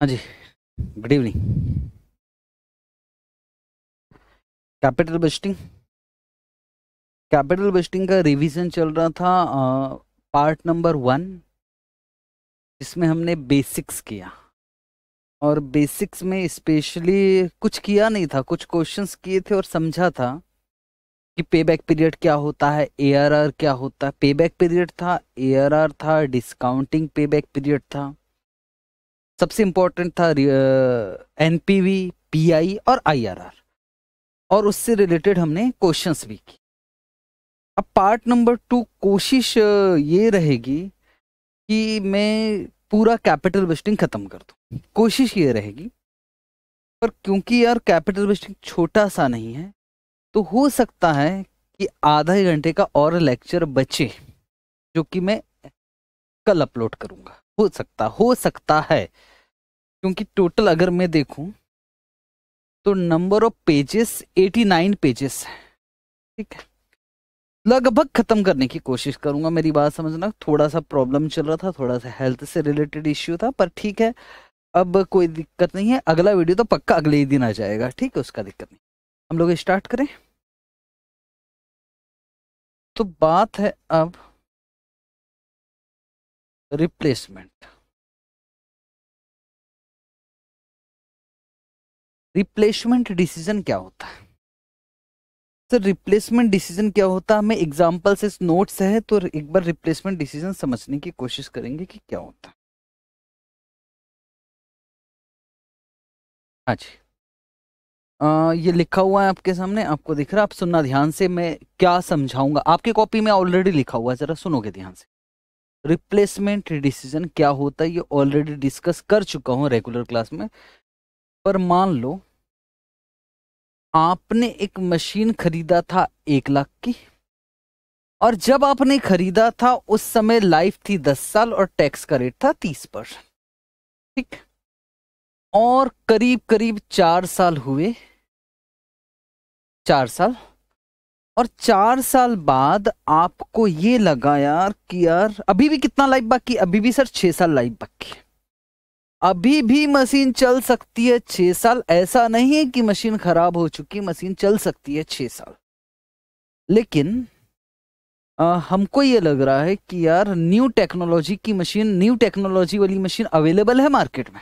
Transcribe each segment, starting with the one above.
हाँ जी good evening capital budgeting capital budgeting का रिवीजन चल रहा था आ, पार्ट नंबर वन जिसमें हमने बेसिक्स किया और बेसिक्स में स्पेशली कुछ किया नहीं था कुछ क्वेश्चंस किए थे और समझा था कि पे बैक पीरियड क्या होता है ए क्या होता है पे बैक पीरियड था ए था डिस्काउंटिंग पे बैक पीरियड था सबसे इंपॉर्टेंट था एन पी और आई और उससे रिलेटेड हमने क्वेश्चंस भी किए अब पार्ट नंबर टू कोशिश ये रहेगी कि मैं पूरा कैपिटल वेस्टिंग खत्म कर दूँ कोशिश ये रहेगी पर क्योंकि यार कैपिटल वेस्टिंग छोटा सा नहीं है तो हो सकता है कि आधा घंटे का और लेक्चर बचे जो कि मैं कल अपलोड करूँगा हो सकता हो सकता है क्योंकि टोटल अगर मैं देखूं तो नंबर ऑफ पेजेस 89 पेजेस है ठीक है लगभग खत्म करने की कोशिश करूंगा मेरी बात समझना थोड़ा सा प्रॉब्लम चल रहा था थोड़ा सा हेल्थ से रिलेटेड इश्यू था पर ठीक है अब कोई दिक्कत नहीं है अगला वीडियो तो पक्का अगले ही दिन आ जाएगा ठीक है उसका दिक्कत नहीं हम लोग स्टार्ट करें तो बात है अब रिप्लेसमेंट रिप्लेसमेंट डिसीजन क्या होता है सर रिप्लेसमेंट डिसीजन क्या होता है हमें एग्जाम्पल से नोट्स है तो एक बार रिप्लेसमेंट डिसीजन समझने की कोशिश करेंगे कि क्या होता है हाँ जी आ, ये लिखा हुआ है आपके सामने आपको दिख रहा है आप सुनना ध्यान से मैं क्या समझाऊंगा आपकी कॉपी में ऑलरेडी लिखा हुआ है जरा सुनोगे ध्यान से रिप्लेसमेंट डिसीजन क्या होता है ये ऑलरेडी डिस्कस कर चुका हूँ रेगुलर क्लास में पर मान लो आपने एक मशीन खरीदा था एक लाख की और जब आपने खरीदा था उस समय लाइफ थी दस साल और टैक्स का रेट था तीस परसेंट ठीक और करीब करीब चार साल हुए चार साल और चार साल बाद आपको ये लगा यार कि यार अभी भी कितना लाइफ बाकी अभी भी सर छह साल लाइफ बाकी अभी भी मशीन चल सकती है छह साल ऐसा नहीं है कि मशीन खराब हो चुकी मशीन चल सकती है छह साल लेकिन आ, हमको ये लग रहा है कि यार न्यू टेक्नोलॉजी की मशीन न्यू टेक्नोलॉजी वाली मशीन अवेलेबल है मार्केट में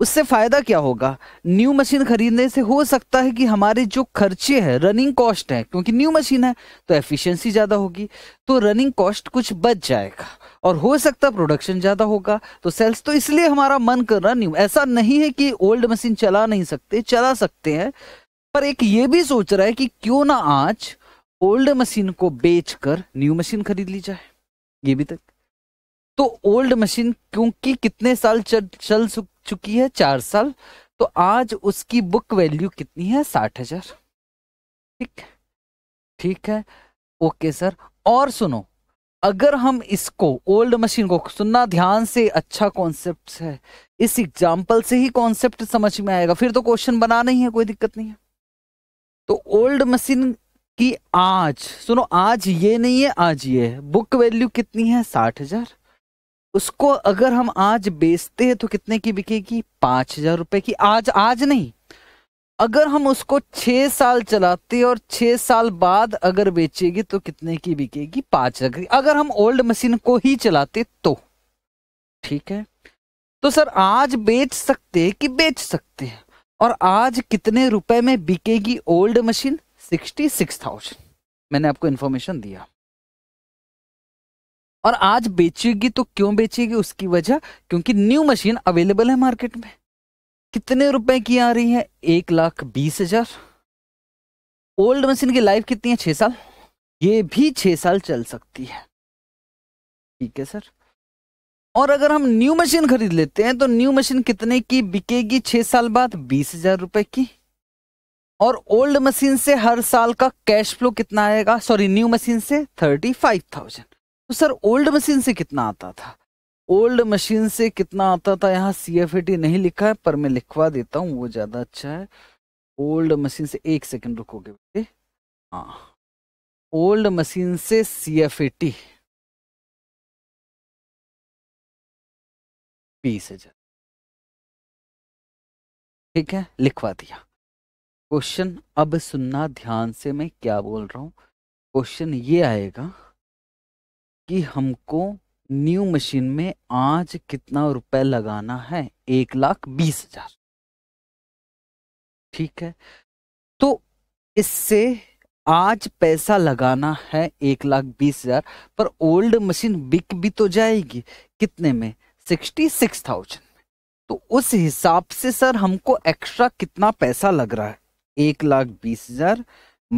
उससे फ़ायदा क्या होगा न्यू मशीन खरीदने से हो सकता है कि हमारे जो खर्चे हैं रनिंग कॉस्ट है क्योंकि न्यू मशीन है तो एफिशिएंसी ज़्यादा होगी तो रनिंग कॉस्ट कुछ बच जाएगा और हो सकता है प्रोडक्शन ज़्यादा होगा तो सेल्स तो इसलिए हमारा मन कर रहा न्यू ऐसा नहीं है कि ओल्ड मशीन चला नहीं सकते चला सकते हैं पर एक ये भी सोच रहा है कि क्यों ना आज ओल्ड मशीन को बेचकर न्यू मशीन खरीद ली जाए ये भी तक तो ओल्ड मशीन क्योंकि कितने साल चल चल चुकी है चार साल तो आज उसकी बुक वैल्यू कितनी है साठ हजार ठीक ठीक है ओके सर और सुनो अगर हम इसको ओल्ड मशीन को सुनना ध्यान से अच्छा कॉन्सेप्ट है इस एग्जाम्पल से ही कॉन्सेप्ट समझ में आएगा फिर तो क्वेश्चन बना नहीं है कोई दिक्कत नहीं है तो ओल्ड मशीन की आज सुनो आज ये नहीं है आज ये है बुक वैल्यू कितनी है साठ हजार उसको अगर हम आज बेचते हैं तो कितने की बिकेगी पांच हजार रुपए की आज आज नहीं अगर हम उसको छह साल चलाते और छह साल बाद अगर बेचेगी तो कितने की बिकेगी पांच हजार अगर हम ओल्ड मशीन को ही चलाते तो ठीक है तो सर आज बेच सकते हैं कि बेच सकते हैं और आज कितने रुपए में बिकेगी old machine sixty six thousand मैंने आपको इन्फॉर्मेशन दिया और आज बेचेगी तो क्यों बेचेगी उसकी वजह क्योंकि न्यू मशीन अवेलेबल है मार्केट में कितने रुपए की आ रही है एक लाख बीस हजार ओल्ड मशीन की लाइफ कितनी है छह साल ये भी छह साल चल सकती है ठीक है सर और अगर हम न्यू मशीन खरीद लेते हैं तो न्यू मशीन कितने की बिकेगी छह साल बाद बीस हजार रुपए की और ओल्ड मशीन से हर साल का कैश फ्लो कितना आएगा सॉरी न्यू मशीन से थर्टी फाइव थाउजेंड तो सर ओल्ड मशीन से कितना आता था ओल्ड मशीन से कितना आता था यहाँ सी एफ टी नहीं लिखा है पर मैं लिखवा देता हूँ वो ज़्यादा अच्छा है ओल्ड मशीन से एक सेकंड रुकोगे बेटे हाँ ओल्ड मशीन से सी एफ टी बीस हजार ठीक है लिखवा दिया क्वेश्चन अब सुनना ध्यान से मैं क्या बोल रहा हूँ क्वेश्चन ये आएगा कि हमको न्यू मशीन में आज कितना रुपए लगाना है एक लाख बीस हजार ठीक है तो इससे आज पैसा लगाना है एक लाख बीस हजार पर ओल्ड मशीन बिक भी तो जाएगी कितने में सिक्सटी सिक्स थाउजेंड में तो उस हिसाब से सर हमको एक्स्ट्रा कितना पैसा लग रहा है एक लाख बीस हजार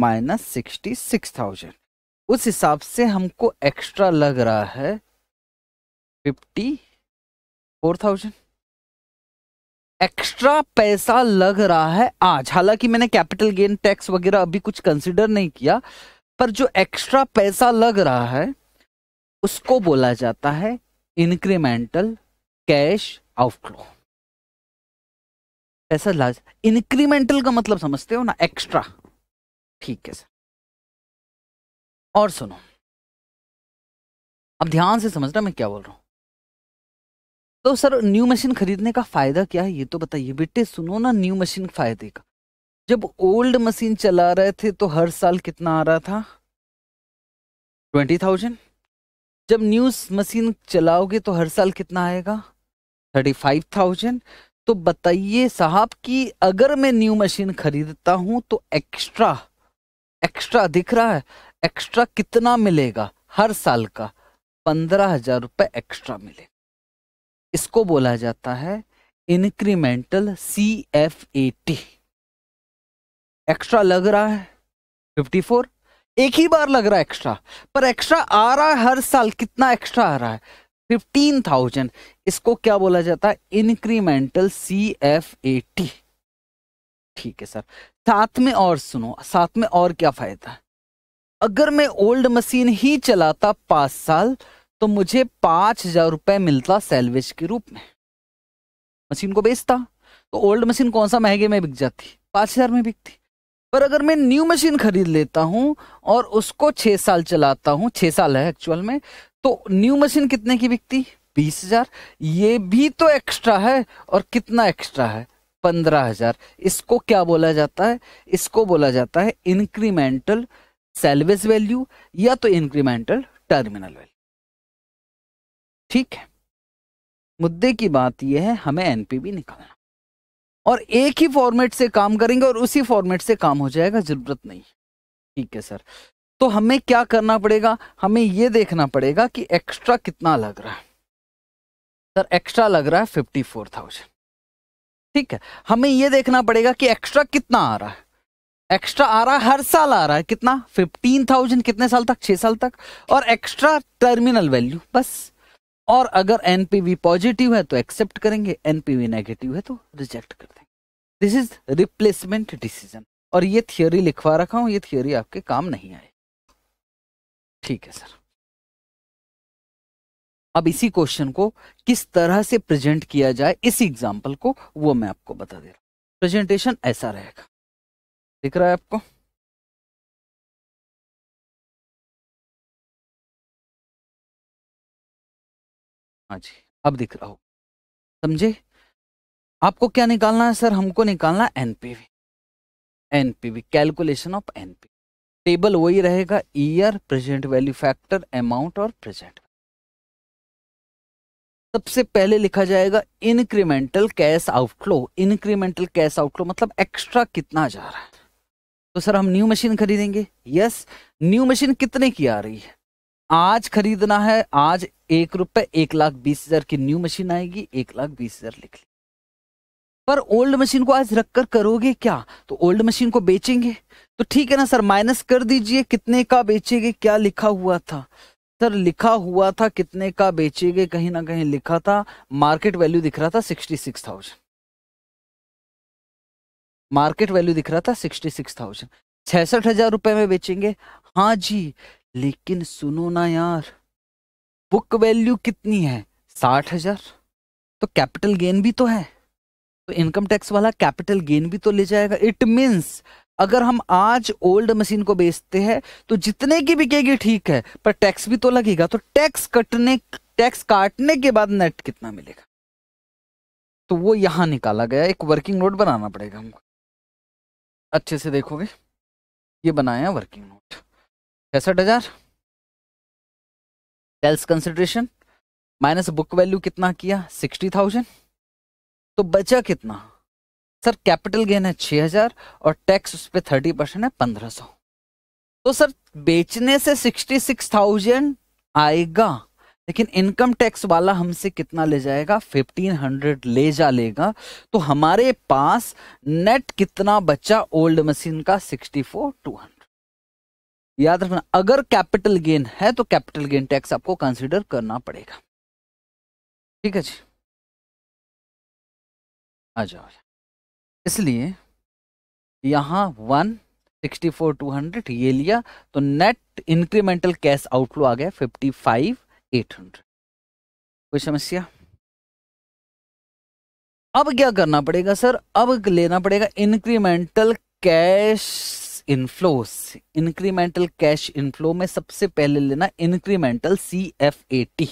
माइनस सिक्सटी सिक्स थाउजेंड उस हिसाब से हमको एक्स्ट्रा लग रहा है फिफ्टी फोर थाउजेंड एक्स्ट्रा पैसा लग रहा है आज हालांकि मैंने कैपिटल गेन टैक्स वगैरह अभी कुछ कंसिडर नहीं किया पर जो एक्स्ट्रा पैसा लग रहा है उसको बोला जाता है इंक्रीमेंटल कैश आउटफ्लो पैसा लाज इंक्रीमेंटल का मतलब समझते हो ना एक्स्ट्रा ठीक है सर और सुनो अब ध्यान से समझ रहा मैं क्या बोल रहा हूं तो सर न्यू मशीन खरीदने का फायदा क्या है ये तो बताइए बेटे सुनो ना न्यू मशीन फायदे का जब ओल्ड मशीन चला रहे थे तो हर साल कितना आ रहा था ट्वेंटी थाउजेंड जब न्यू मशीन चलाओगे तो हर साल कितना आएगा थर्टी फाइव थाउजेंड तो बताइए साहब कि अगर मैं न्यू मशीन खरीदता हूं तो एक्स्ट्रा एक्स्ट्रा दिख रहा है एक्स्ट्रा कितना मिलेगा हर साल का पंद्रह हजार रुपए एक्स्ट्रा मिलेगा इसको बोला जाता है incremental C F A T extra लग रहा है फिफ्टी फोर एक ही बार लग रहा है एक्स्ट्रा पर एक्स्ट्रा आ रहा है हर साल कितना एक्स्ट्रा आ रहा है फिफ्टीन थाउजेंड इसको क्या बोला जाता है incremental C F A T ठीक है सर साथ में और सुनो साथ में और क्या फायदा है अगर मैं ओल्ड मशीन ही चलाता पाँच साल तो मुझे पांच हजार रुपए मिलता सैलवेज के रूप में मशीन को बेचता तो ओल्ड मशीन कौन सा महंगे में बिक जाती पांच हजार में बिकती पर अगर मैं न्यू मशीन खरीद लेता हूँ और उसको छह साल चलाता हूँ छह साल है एक्चुअल में तो न्यू मशीन कितने की बिकती बीस हजार ये भी तो एक्स्ट्रा है और कितना एक्स्ट्रा है पंद्रह हजार इसको क्या बोला जाता है इसको बोला जाता है इंक्रीमेंटल सेल्वेज वैल्यू या तो इंक्रीमेंटल टर्मिनल वैल्यू ठीक है मुद्दे की बात यह है हमें एनपीबी निकालना और एक ही फॉर्मेट से काम करेंगे और उसी फॉर्मेट से काम हो जाएगा जरूरत नहीं ठीक है सर तो हमें क्या करना पड़ेगा हमें यह देखना पड़ेगा कि एक्स्ट्रा कितना लग रहा है सर एक्स्ट्रा लग रहा है फिफ्टी फोर थाउजेंड ठीक है हमें यह देखना पड़ेगा कि एक्स्ट्रा कितना आ रहा है एक्स्ट्रा आ रहा है हर साल आ रहा है कितना फिफ्टीन थाउजेंड कितने साल तक छह साल तक और एक्स्ट्रा टर्मिनल वैल्यू बस और अगर एनपीवी पॉजिटिव है तो एक्सेप्ट करेंगे एनपीवी नेगेटिव है तो रिजेक्ट कर देंगे दिस इज रिप्लेसमेंट डिसीजन और ये थियोरी लिखवा रखा हूं ये थियोरी आपके काम नहीं आए ठीक है सर अब इसी क्वेश्चन को किस तरह से प्रेजेंट किया जाए इस एग्जाम्पल को वो मैं आपको बता दे रहा हूं प्रेजेंटेशन ऐसा रहेगा दिख रहा है आपको हाँ जी अब दिख रहा हो समझे आपको क्या निकालना है सर हमको निकालना NPV NPV calculation of NPV table वही रहेगा year present value factor amount और प्रेजेंट सबसे पहले लिखा जाएगा incremental cash outflow incremental cash outflow मतलब एक्स्ट्रा कितना जा रहा है तो सर हम न्यू मशीन खरीदेंगे यस न्यू मशीन कितने की आ रही है आज खरीदना है आज एक रुपए एक लाख बीस हजार की न्यू मशीन आएगी एक लाख बीस हजार लिख ली पर ओल्ड मशीन को आज रखकर करोगे क्या तो ओल्ड मशीन को बेचेंगे तो ठीक है ना सर माइनस कर दीजिए कितने का बेचेंगे क्या लिखा हुआ था सर लिखा हुआ था कितने का बेचेंगे कहीं ना कहीं लिखा था मार्केट वैल्यू दिख रहा था sixty six thousand market value दिख रहा था सिक्सटी सिक्स थाउजेंड छसठ हजार रुपए में बेचेंगे हाँ जी लेकिन सुनो ना यार बुक वैल्यू कितनी है साठ हजार तो कैपिटल गेन भी तो है तो इनकम टैक्स वाला कैपिटल गेन भी तो ले जाएगा इट मीन्स अगर हम आज ओल्ड मशीन को बेचते हैं तो जितने की बिकेगी ठीक है पर टैक्स भी तो लगेगा तो टैक्स कटने टैक्स काटने के बाद नेट कितना मिलेगा तो वो यहां निकाला गया एक वर्किंग नोट बनाना पड़ेगा हमको अच्छे से देखोगे ये बनाया है वर्किंग नोट पैंसठ हजार sales consideration minus book value कितना किया सिक्सटी थाउजेंड तो बचा कितना सर कैपिटल गेन है छह हजार और टैक्स उस पर थर्टी परसेंट है पंद्रह सौ तो सर बेचने से सिक्सटी सिक्स थाउजेंड आएगा लेकिन इनकम टैक्स वाला हमसे कितना ले जाएगा 1500 ले जा लेगा तो हमारे पास नेट कितना बचा ओल्ड मशीन का 64 200 याद रखना अगर कैपिटल गेन है तो कैपिटल गेन टैक्स आपको कंसिडर करना पड़ेगा ठीक है जी आ जाओ इसलिए यहां one sixty four two hundred ये लिया तो नेट इंक्रीमेंटल कैश आउटफ्लो आ गया फिफ्टी फाइव एट हंड्रेड कोई समस्या अब क्या करना पड़ेगा सर अब लेना पड़ेगा incremental cash inflows incremental cash inflow में सबसे पहले लेना incremental C F A T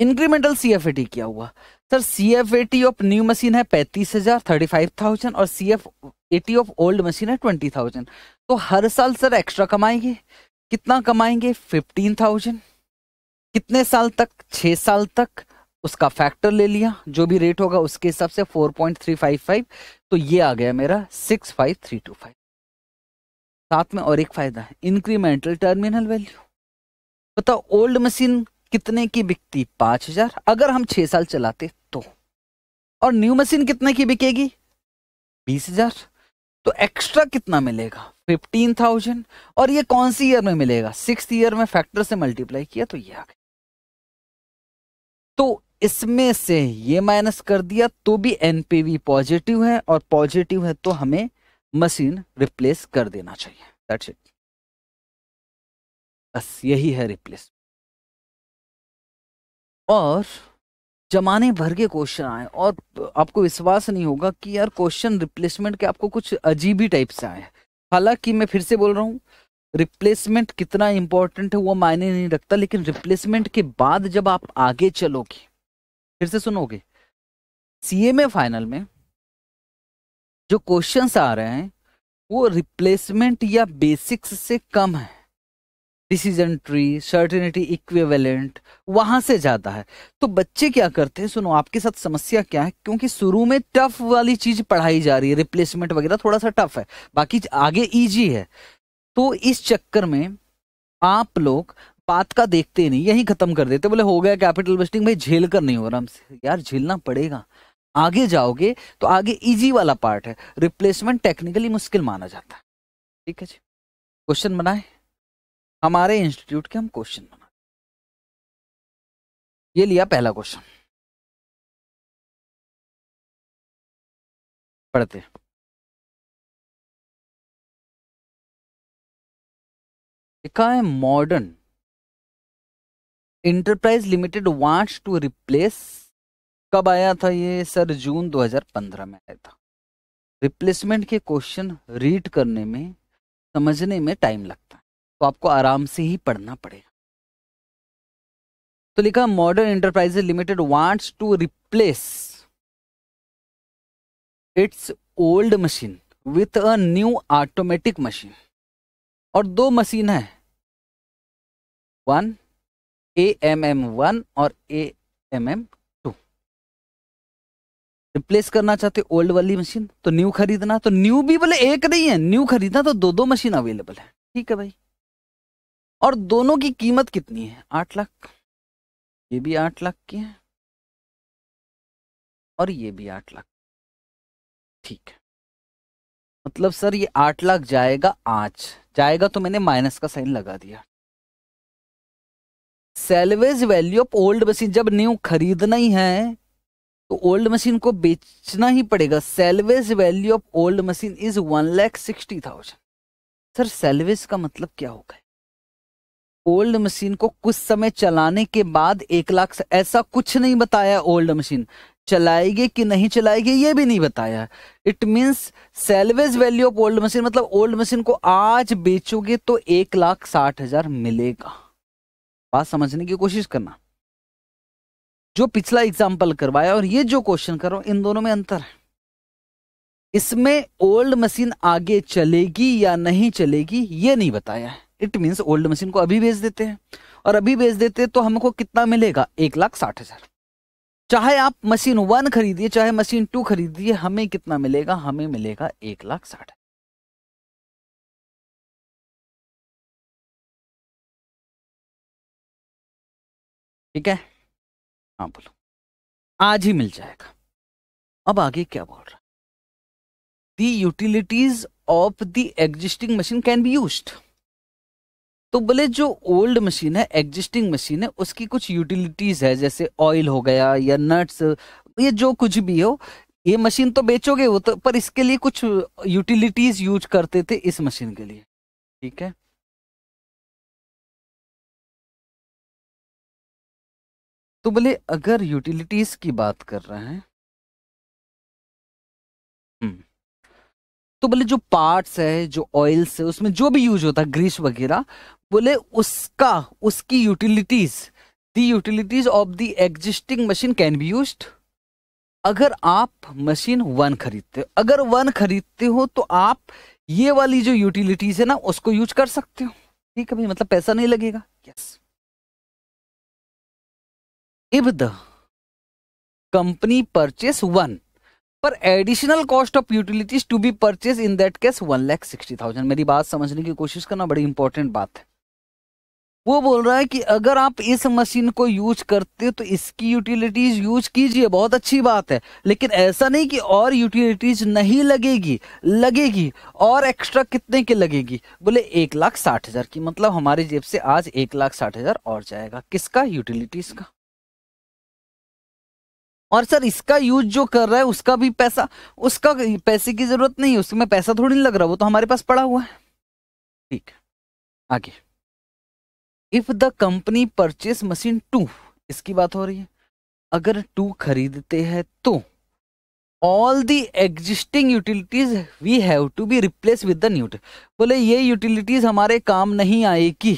incremental C F A T क्या हुआ sir C F A T of new machine है पैंतीस हजार थर्टी फाइव थाउजेंड और C F A T of old machine है ट्वेंटी थाउजेंड तो हर साल सर एक्स्ट्रा कमाएंगे कितना कमाएंगे फिफ्टीन थाउजेंड कितने साल तक छह साल तक उसका फैक्टर ले लिया जो भी रेट होगा उसके हिसाब से four point three five five तो ये आ गया मेरा six five three two five साथ में और एक फायदा है इंक्रीमेंटल टर्मिनल वैल्यू बताओ ओल्ड मशीन कितने की बिकती पांच हजार अगर हम छह साल चलाते तो और न्यू मशीन कितने की बिकेगी बीस हजार तो एक्स्ट्रा कितना मिलेगा फिफ्टीन थाउजेंड और ये कौन सी ईयर में मिलेगा सिक्स ईयर में फैक्टर से मल्टीप्लाई किया तो ये आ गया तो इसमें से ये माइनस कर दिया तो भी एनपीवी पॉजिटिव है और पॉजिटिव है तो हमें मशीन रिप्लेस कर देना चाहिए दैट्स इट बस यही है रिप्लेस और जमाने भर के क्वेश्चन आए और आपको विश्वास नहीं होगा कि यार क्वेश्चन रिप्लेसमेंट के आपको कुछ अजीब ही टाइप से आए हालांकि मैं फिर से बोल रहा हूँ रिप्लेसमेंट कितना इंपॉर्टेंट है वो मायने नहीं रखता लेकिन रिप्लेसमेंट के बाद जब आप आगे चलोगे फिर से सुनोगे सीएमए फाइनल में जो क्वेश्चंस आ रहे हैं वो रिप्लेसमेंट या बेसिक्स से कम है डिसीजन ट्री सर्टिनिटी इक्विवेलेंट वहां से जाता है तो बच्चे क्या करते हैं सुनो आपके साथ समस्या क्या है क्योंकि शुरू में टफ वाली चीज पढ़ाई जा रही है रिप्लेसमेंट वगैरह थोड़ा सा टफ है बाकी आगे ईजी है तो इस चक्कर में आप लोग बात का देखते नहीं यही खत्म कर देते बोले हो गया कैपिटल बेस्टिंग भाई झेल कर नहीं हो रहा हमसे यार झेलना पड़ेगा आगे जाओगे तो आगे इजी वाला पार्ट है रिप्लेसमेंट टेक्निकली मुश्किल माना जाता है ठीक है जी क्वेश्चन बनाए हमारे इंस्टीट्यूट के हम क्वेश्चन बना ये लिया पहला क्वेश्चन पढ़ते लिखा है modern enterprise limited wants to replace कब आया था ये सर जून 2015 में आया था रिप्लेसमेंट के क्वेश्चन रीड करने में समझने में टाइम लगता है आपको आराम से ही पढ़ना पड़ेगा तो लिखा modern enterprises limited wants to replace its old machine with a new automatic machine और दो मशीन है one A M M one और A M M two replace करना चाहते ओल्ड वाली मशीन तो न्यू खरीदना तो न्यू भी बोले एक नहीं है न्यू खरीदना तो दो दो मशीन अवेलेबल है ठीक है भाई और दोनों की कीमत कितनी है आठ लाख ये भी आठ लाख की है और ये भी आठ लाख ठीक है मतलब सर ये आठ लाख जाएगा आज जाएगा तो मैंने माइनस का साइन लगा दिया salvage value of old machine जब न्यू खरीदना ही है तो ओल्ड मशीन को बेचना ही पड़ेगा salvage value of old machine is one lakh sixty thousand sir salvage का मतलब क्या होगा ओल्ड मशीन को कुछ समय चलाने के बाद एक लाख ऐसा कुछ नहीं बताया ओल्ड मशीन चलाएगी कि नहीं चलाएगी ये भी नहीं बताया it means salvage value of old machine मतलब ओल्ड मशीन को आज बेचोगे तो एक लाख साठ हजार मिलेगा बात समझने की कोशिश करना जो पिछला एग्जाम्पल करवाया और ये जो क्वेश्चन करो इन दोनों में अंतर है इसमें ओल्ड मशीन आगे चलेगी या नहीं चलेगी ये नहीं बताया है इट मीन्स ओल्ड मशीन को अभी बेच देते हैं और अभी बेच देते हैं तो हमको कितना मिलेगा एक लाख साठ हजार चाहे आप मशीन वन खरीदिए चाहे मशीन टू खरीदिए हमें कितना मिलेगा हमें मिलेगा एक लाख साठ ठीक है हाँ बोलो आज ही मिल जाएगा अब आगे क्या बोल रहा the utilities of the existing machine can be used तो बोले जो ओल्ड मशीन है एग्जिस्टिंग मशीन है उसकी कुछ यूटिलिटीज है जैसे ऑयल हो गया या नट्स ये जो कुछ भी हो ये मशीन तो बेचोगे वो तो पर इसके लिए कुछ यूटिलिटीज यूज करते थे इस मशीन के लिए ठीक है तो बोले अगर यूटिलिटीज की बात कर रहे हैं हम्म, तो बोले जो पार्ट्स है जो ऑयल्स है उसमें जो भी यूज होता है ग्रीस वगैरह बोले उसका उसकी utilities the utilities of the existing machine can be use अगर आप मशीन वन खरीदते हो अगर वन खरीदते हो तो आप ये वाली जो यूटिलिटीज है ना उसको यूज कर सकते हो ठीक है मतलब पैसा नहीं लगेगा yes if the company purchase one पर additional cost of utilities to be purchase in that case one lakh sixty thousand मेरी बात समझने की कोशिश करना बड़ी इंपॉर्टेंट बात है वो बोल रहा है कि अगर आप इस मशीन को यूज करते हो तो इसकी यूटिलिटीज यूज कीजिए बहुत अच्छी बात है लेकिन ऐसा नहीं कि और यूटिलिटीज नहीं लगेगी लगेगी और एक्स्ट्रा कितने के लगेगी बोले एक लाख साठ हजार की मतलब हमारी जेब से आज एक लाख साठ हजार और जाएगा किसका यूटिलिटीज का और सर इसका यूज जो कर रहा है उसका भी पैसा उसका पैसे की जरूरत नहीं है उसमें पैसा थोड़ी नहीं लग रहा वो तो हमारे पास पड़ा हुआ है ठीक आगे if the company purchase machine two इसकी बात हो रही है अगर टू खरीदते हैं तो all the existing utilities we have to be replace with the new बोले ये यूटिलिटीज हमारे काम नहीं आएगी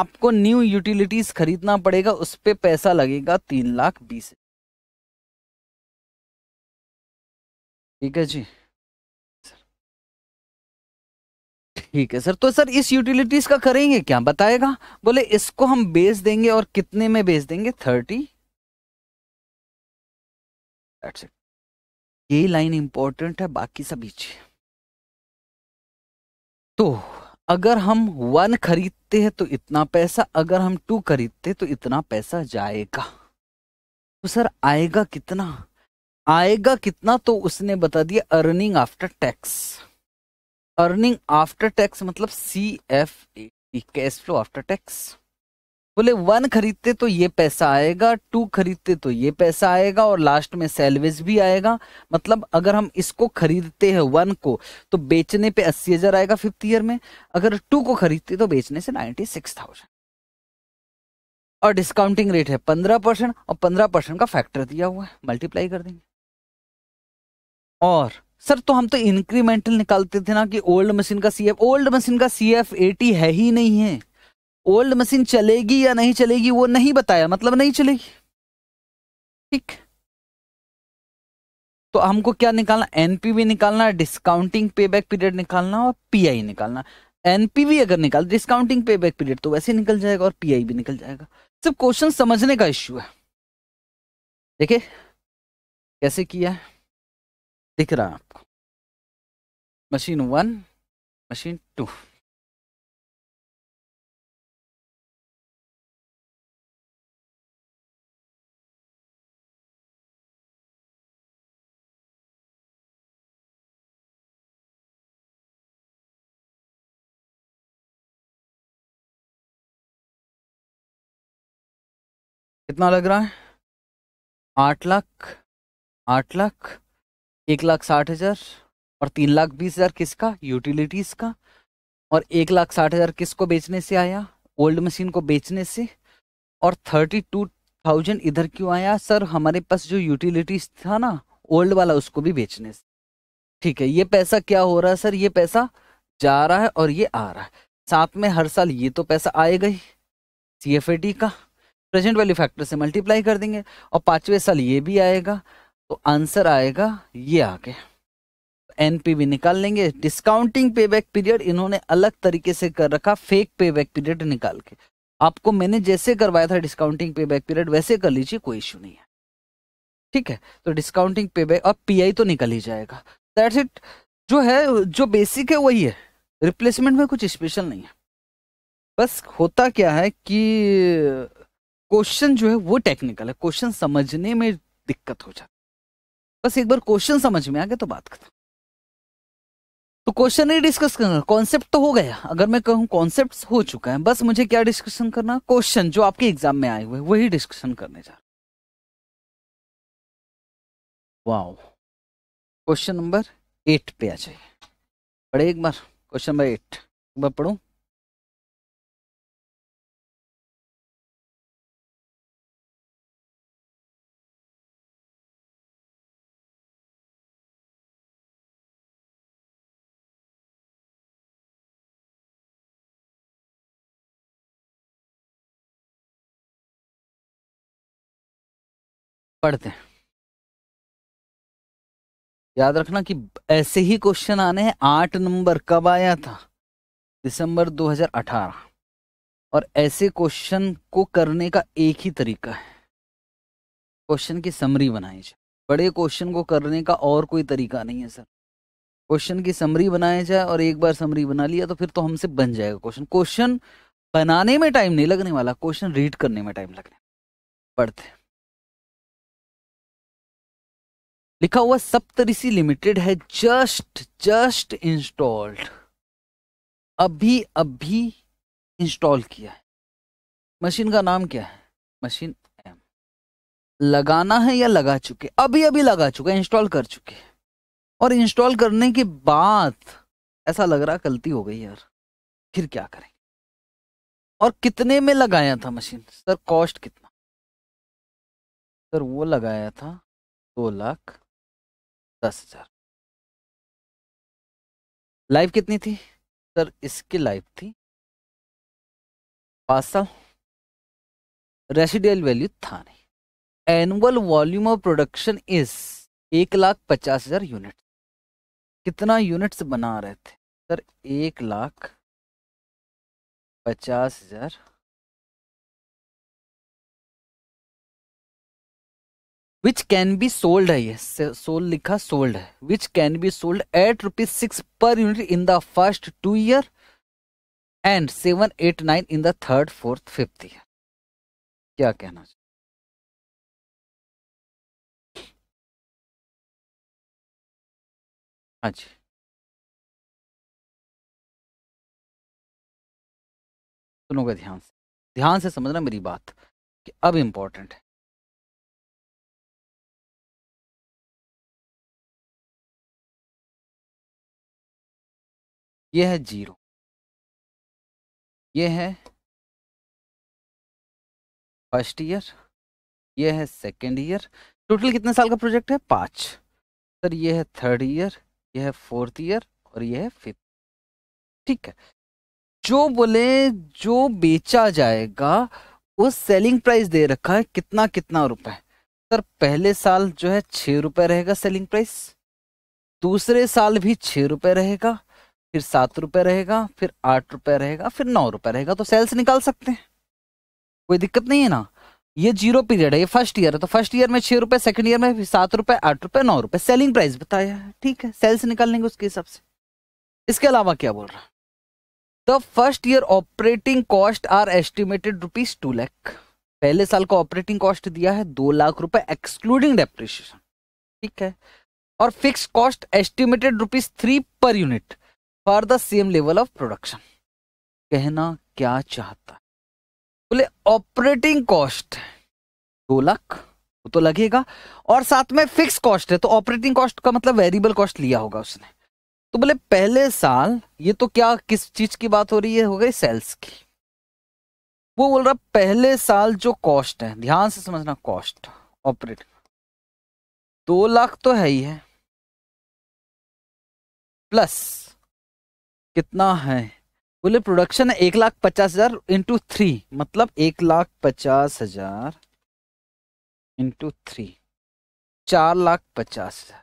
आपको न्यू यूटिलिटीज खरीदना पड़ेगा उस पर पैसा लगेगा तीन लाख बीस ठीक है जी ठीक है सर तो सर इस यूटिलिटीज का करेंगे क्या बताएगा बोले इसको हम बेच देंगे और कितने में बेच देंगे थर्टी ये लाइन इंपॉर्टेंट है बाकी सब पीछे तो अगर हम वन खरीदते हैं तो इतना पैसा अगर हम टू खरीदते हैं तो इतना पैसा जाएगा तो सर आएगा कितना आएगा कितना तो उसने बता दिया earning after tax earning after tax मतलब C F A cash flow after tax बोले वन खरीदते तो ये पैसा आएगा टू खरीदते तो ये पैसा आएगा और लास्ट में सैलवेज भी आएगा मतलब अगर हम इसको खरीदते हैं वन को तो बेचने पे अस्सी हजार आएगा फिफ्थ ईयर में अगर टू को खरीदते तो बेचने से नाइन्टी सिक्स थाउजेंड और डिस्काउंटिंग रेट है पंद्रह परसेंट और पंद्रह परसेंट का फैक्टर दिया हुआ है मल्टीप्लाई कर देंगे और सर तो हम तो इंक्रीमेंटल निकालते थे ना कि ओल्ड मशीन का एफ ओल्ड मशीन का सीएफ एटी है ही नहीं है ओल्ड मशीन चलेगी या नहीं चलेगी वो नहीं बताया मतलब नहीं चलेगी ठीक तो हमको क्या निकालना एनपीवी निकालना डिस्काउंटिंग बैक पीरियड निकालना और पीआई निकालना एनपीवी अगर निकाल डिस्काउंटिंग बैक पीरियड तो वैसे निकल जाएगा और पीआई भी निकल जाएगा सिर्फ क्वेश्चन समझने का इश्यू है देखिए कैसे किया है दिख रहा है आपको मशीन वन मशीन टू कितना लग रहा है आठ लाख आठ लाख एक लाख साठ हजार और तीन लाख बीस हजार किसका यूटिलिटीज का और एक लाख साठ हजार किसको बेचने से आया ओल्ड मशीन को बेचने से और थर्टी टू थाउजेंड इधर क्यों आया सर हमारे पास जो यूटिलिटीज था ना ओल्ड वाला उसको भी बेचने से ठीक है ये पैसा क्या हो रहा है सर ये पैसा जा रहा है और ये आ रहा है साथ में हर साल ये तो पैसा आएगा ही सी का प्रेजेंट वैल्यू फैक्टर से मल्टीप्लाई कर देंगे और पांचवे साल ये भी आएगा तो आंसर आएगा ये आगे एनपीवी निकाल लेंगे डिस्काउंटिंग पे बैक पीरियड इन्होंने अलग तरीके से कर रखा फेक पे बैक पीरियड निकाल के आपको मैंने जैसे करवाया था डिस्काउंटिंग पे बैक पीरियड वैसे कर लीजिए कोई इश्यू नहीं है ठीक है तो डिस्काउंटिंग पे बैक और पीआई तो निकल ही जाएगा दैट्स इट जो है जो बेसिक है वही है रिप्लेसमेंट में कुछ स्पेशल नहीं है बस होता क्या है कि क्वेश्चन जो है वो टेक्निकल है क्वेश्चन समझने में दिक्कत हो जाती बस एक बार क्वेश्चन समझ में आ गया तो बात खत्म तो क्वेश्चन ही डिस्कस करना कॉन्सेप्ट तो हो गया अगर मैं कहूं कॉन्सेप्ट हो चुका है बस मुझे क्या डिस्कशन करना क्वेश्चन जो आपके एग्जाम में आए हुए वही डिस्कशन करने जा वाह क्वेश्चन नंबर एट पे आ जाइए पढ़े एक बार क्वेश्चन नंबर एट एक बार पढ़ू पढ़ते हैं याद रखना कि ऐसे ही क्वेश्चन आने हैं आठ नंबर कब आया था दिसंबर 2018 और ऐसे क्वेश्चन को करने का एक ही तरीका है क्वेश्चन की समरी बनाई जाए बड़े क्वेश्चन को करने का और कोई तरीका नहीं है सर क्वेश्चन की समरी बनाए जाए और एक बार समरी बना लिया तो फिर तो हमसे बन जाएगा क्वेश्चन क्वेश्चन बनाने में टाइम नहीं लगने वाला क्वेश्चन रीड करने में टाइम लगने पढ़ते हैं लिखा हुआ सप्तऋषि लिमिटेड है जस्ट जस्ट इंस्टॉल्ड अभी अभी इंस्टॉल किया है मशीन का नाम क्या है मशीन एम लगाना है या लगा चुके अभी अभी लगा चुके इंस्टॉल कर चुके और इंस्टॉल करने के बाद ऐसा लग रहा गलती हो गई यार फिर क्या करें और कितने में लगाया था मशीन सर कॉस्ट कितना सर वो लगाया था दो लाख दस हजार लाइफ कितनी थी सर इसकी लाइफ थी पाँच साल रेसिडियल वैल्यू था नहीं annual volume of production is एक लाख पचास हजार यूनिट कितना यूनिट्स बना रहे थे सर एक लाख पचास हजार विच कैन बी सोल्ड है ये सोल्ड लिखा सोल्ड है which can be sold at rupees six per unit in the first two year and seven eight nine in the third fourth fifth year क्या कहना चाहिए हाँ जी सुनोगे ध्यान से ध्यान से समझना मेरी बात कि अब इंपॉर्टेंट है ये है जीरो ये है फर्स्ट ईयर ये है सेकेंड ईयर टोटल कितने साल का प्रोजेक्ट है पांच सर ये है थर्ड ईयर ये है फोर्थ ईयर और ये है फिफ्थ ठीक है जो बोले जो बेचा जाएगा वो सेलिंग प्राइस दे रखा है कितना कितना रुपए सर पहले साल जो है छह रुपए रहेगा सेलिंग प्राइस दूसरे साल भी छः रुपए रहेगा फिर सात रुपये रहेगा फिर आठ रुपये रहेगा फिर नौ रुपये रहेगा तो सेल्स निकाल सकते हैं कोई दिक्कत नहीं है ना ये जीरो पीरियड है ये फर्स्ट ईयर है तो फर्स्ट ईयर में छह रुपए सेकंड ईयर में सात रुपए आठ रुपए नौ रुपए सेलिंग प्राइस बताया है ठीक है सेल्स लेंगे उसके हिसाब से इसके अलावा क्या बोल रहा है the first year operating cost are estimated rupees two lakh पहले साल का ऑपरेटिंग कॉस्ट दिया है दो लाख रुपए एक्सक्लूडिंग डेप्रिशिएशन ठीक है और fix cost estimated rupees three per unit for the same level of production कहना क्या चाहता है बोले ऑपरेटिंग कॉस्ट दो लाख वो तो लगेगा और साथ में फिक्स कॉस्ट है तो ऑपरेटिंग कॉस्ट का मतलब वेरिएबल कॉस्ट लिया होगा उसने तो बोले पहले साल ये तो क्या किस चीज की बात हो रही है हो गई सेल्स की वो बोल रहा पहले साल जो कॉस्ट है ध्यान से समझना कॉस्ट ऑपरेटिंग दो लाख तो है ही है प्लस कितना है बोले प्रोडक्शन है एक लाख पचास हजार इंटू थ्री मतलब एक लाख पचास हजार इंटू थ्री चार लाख पचास हजार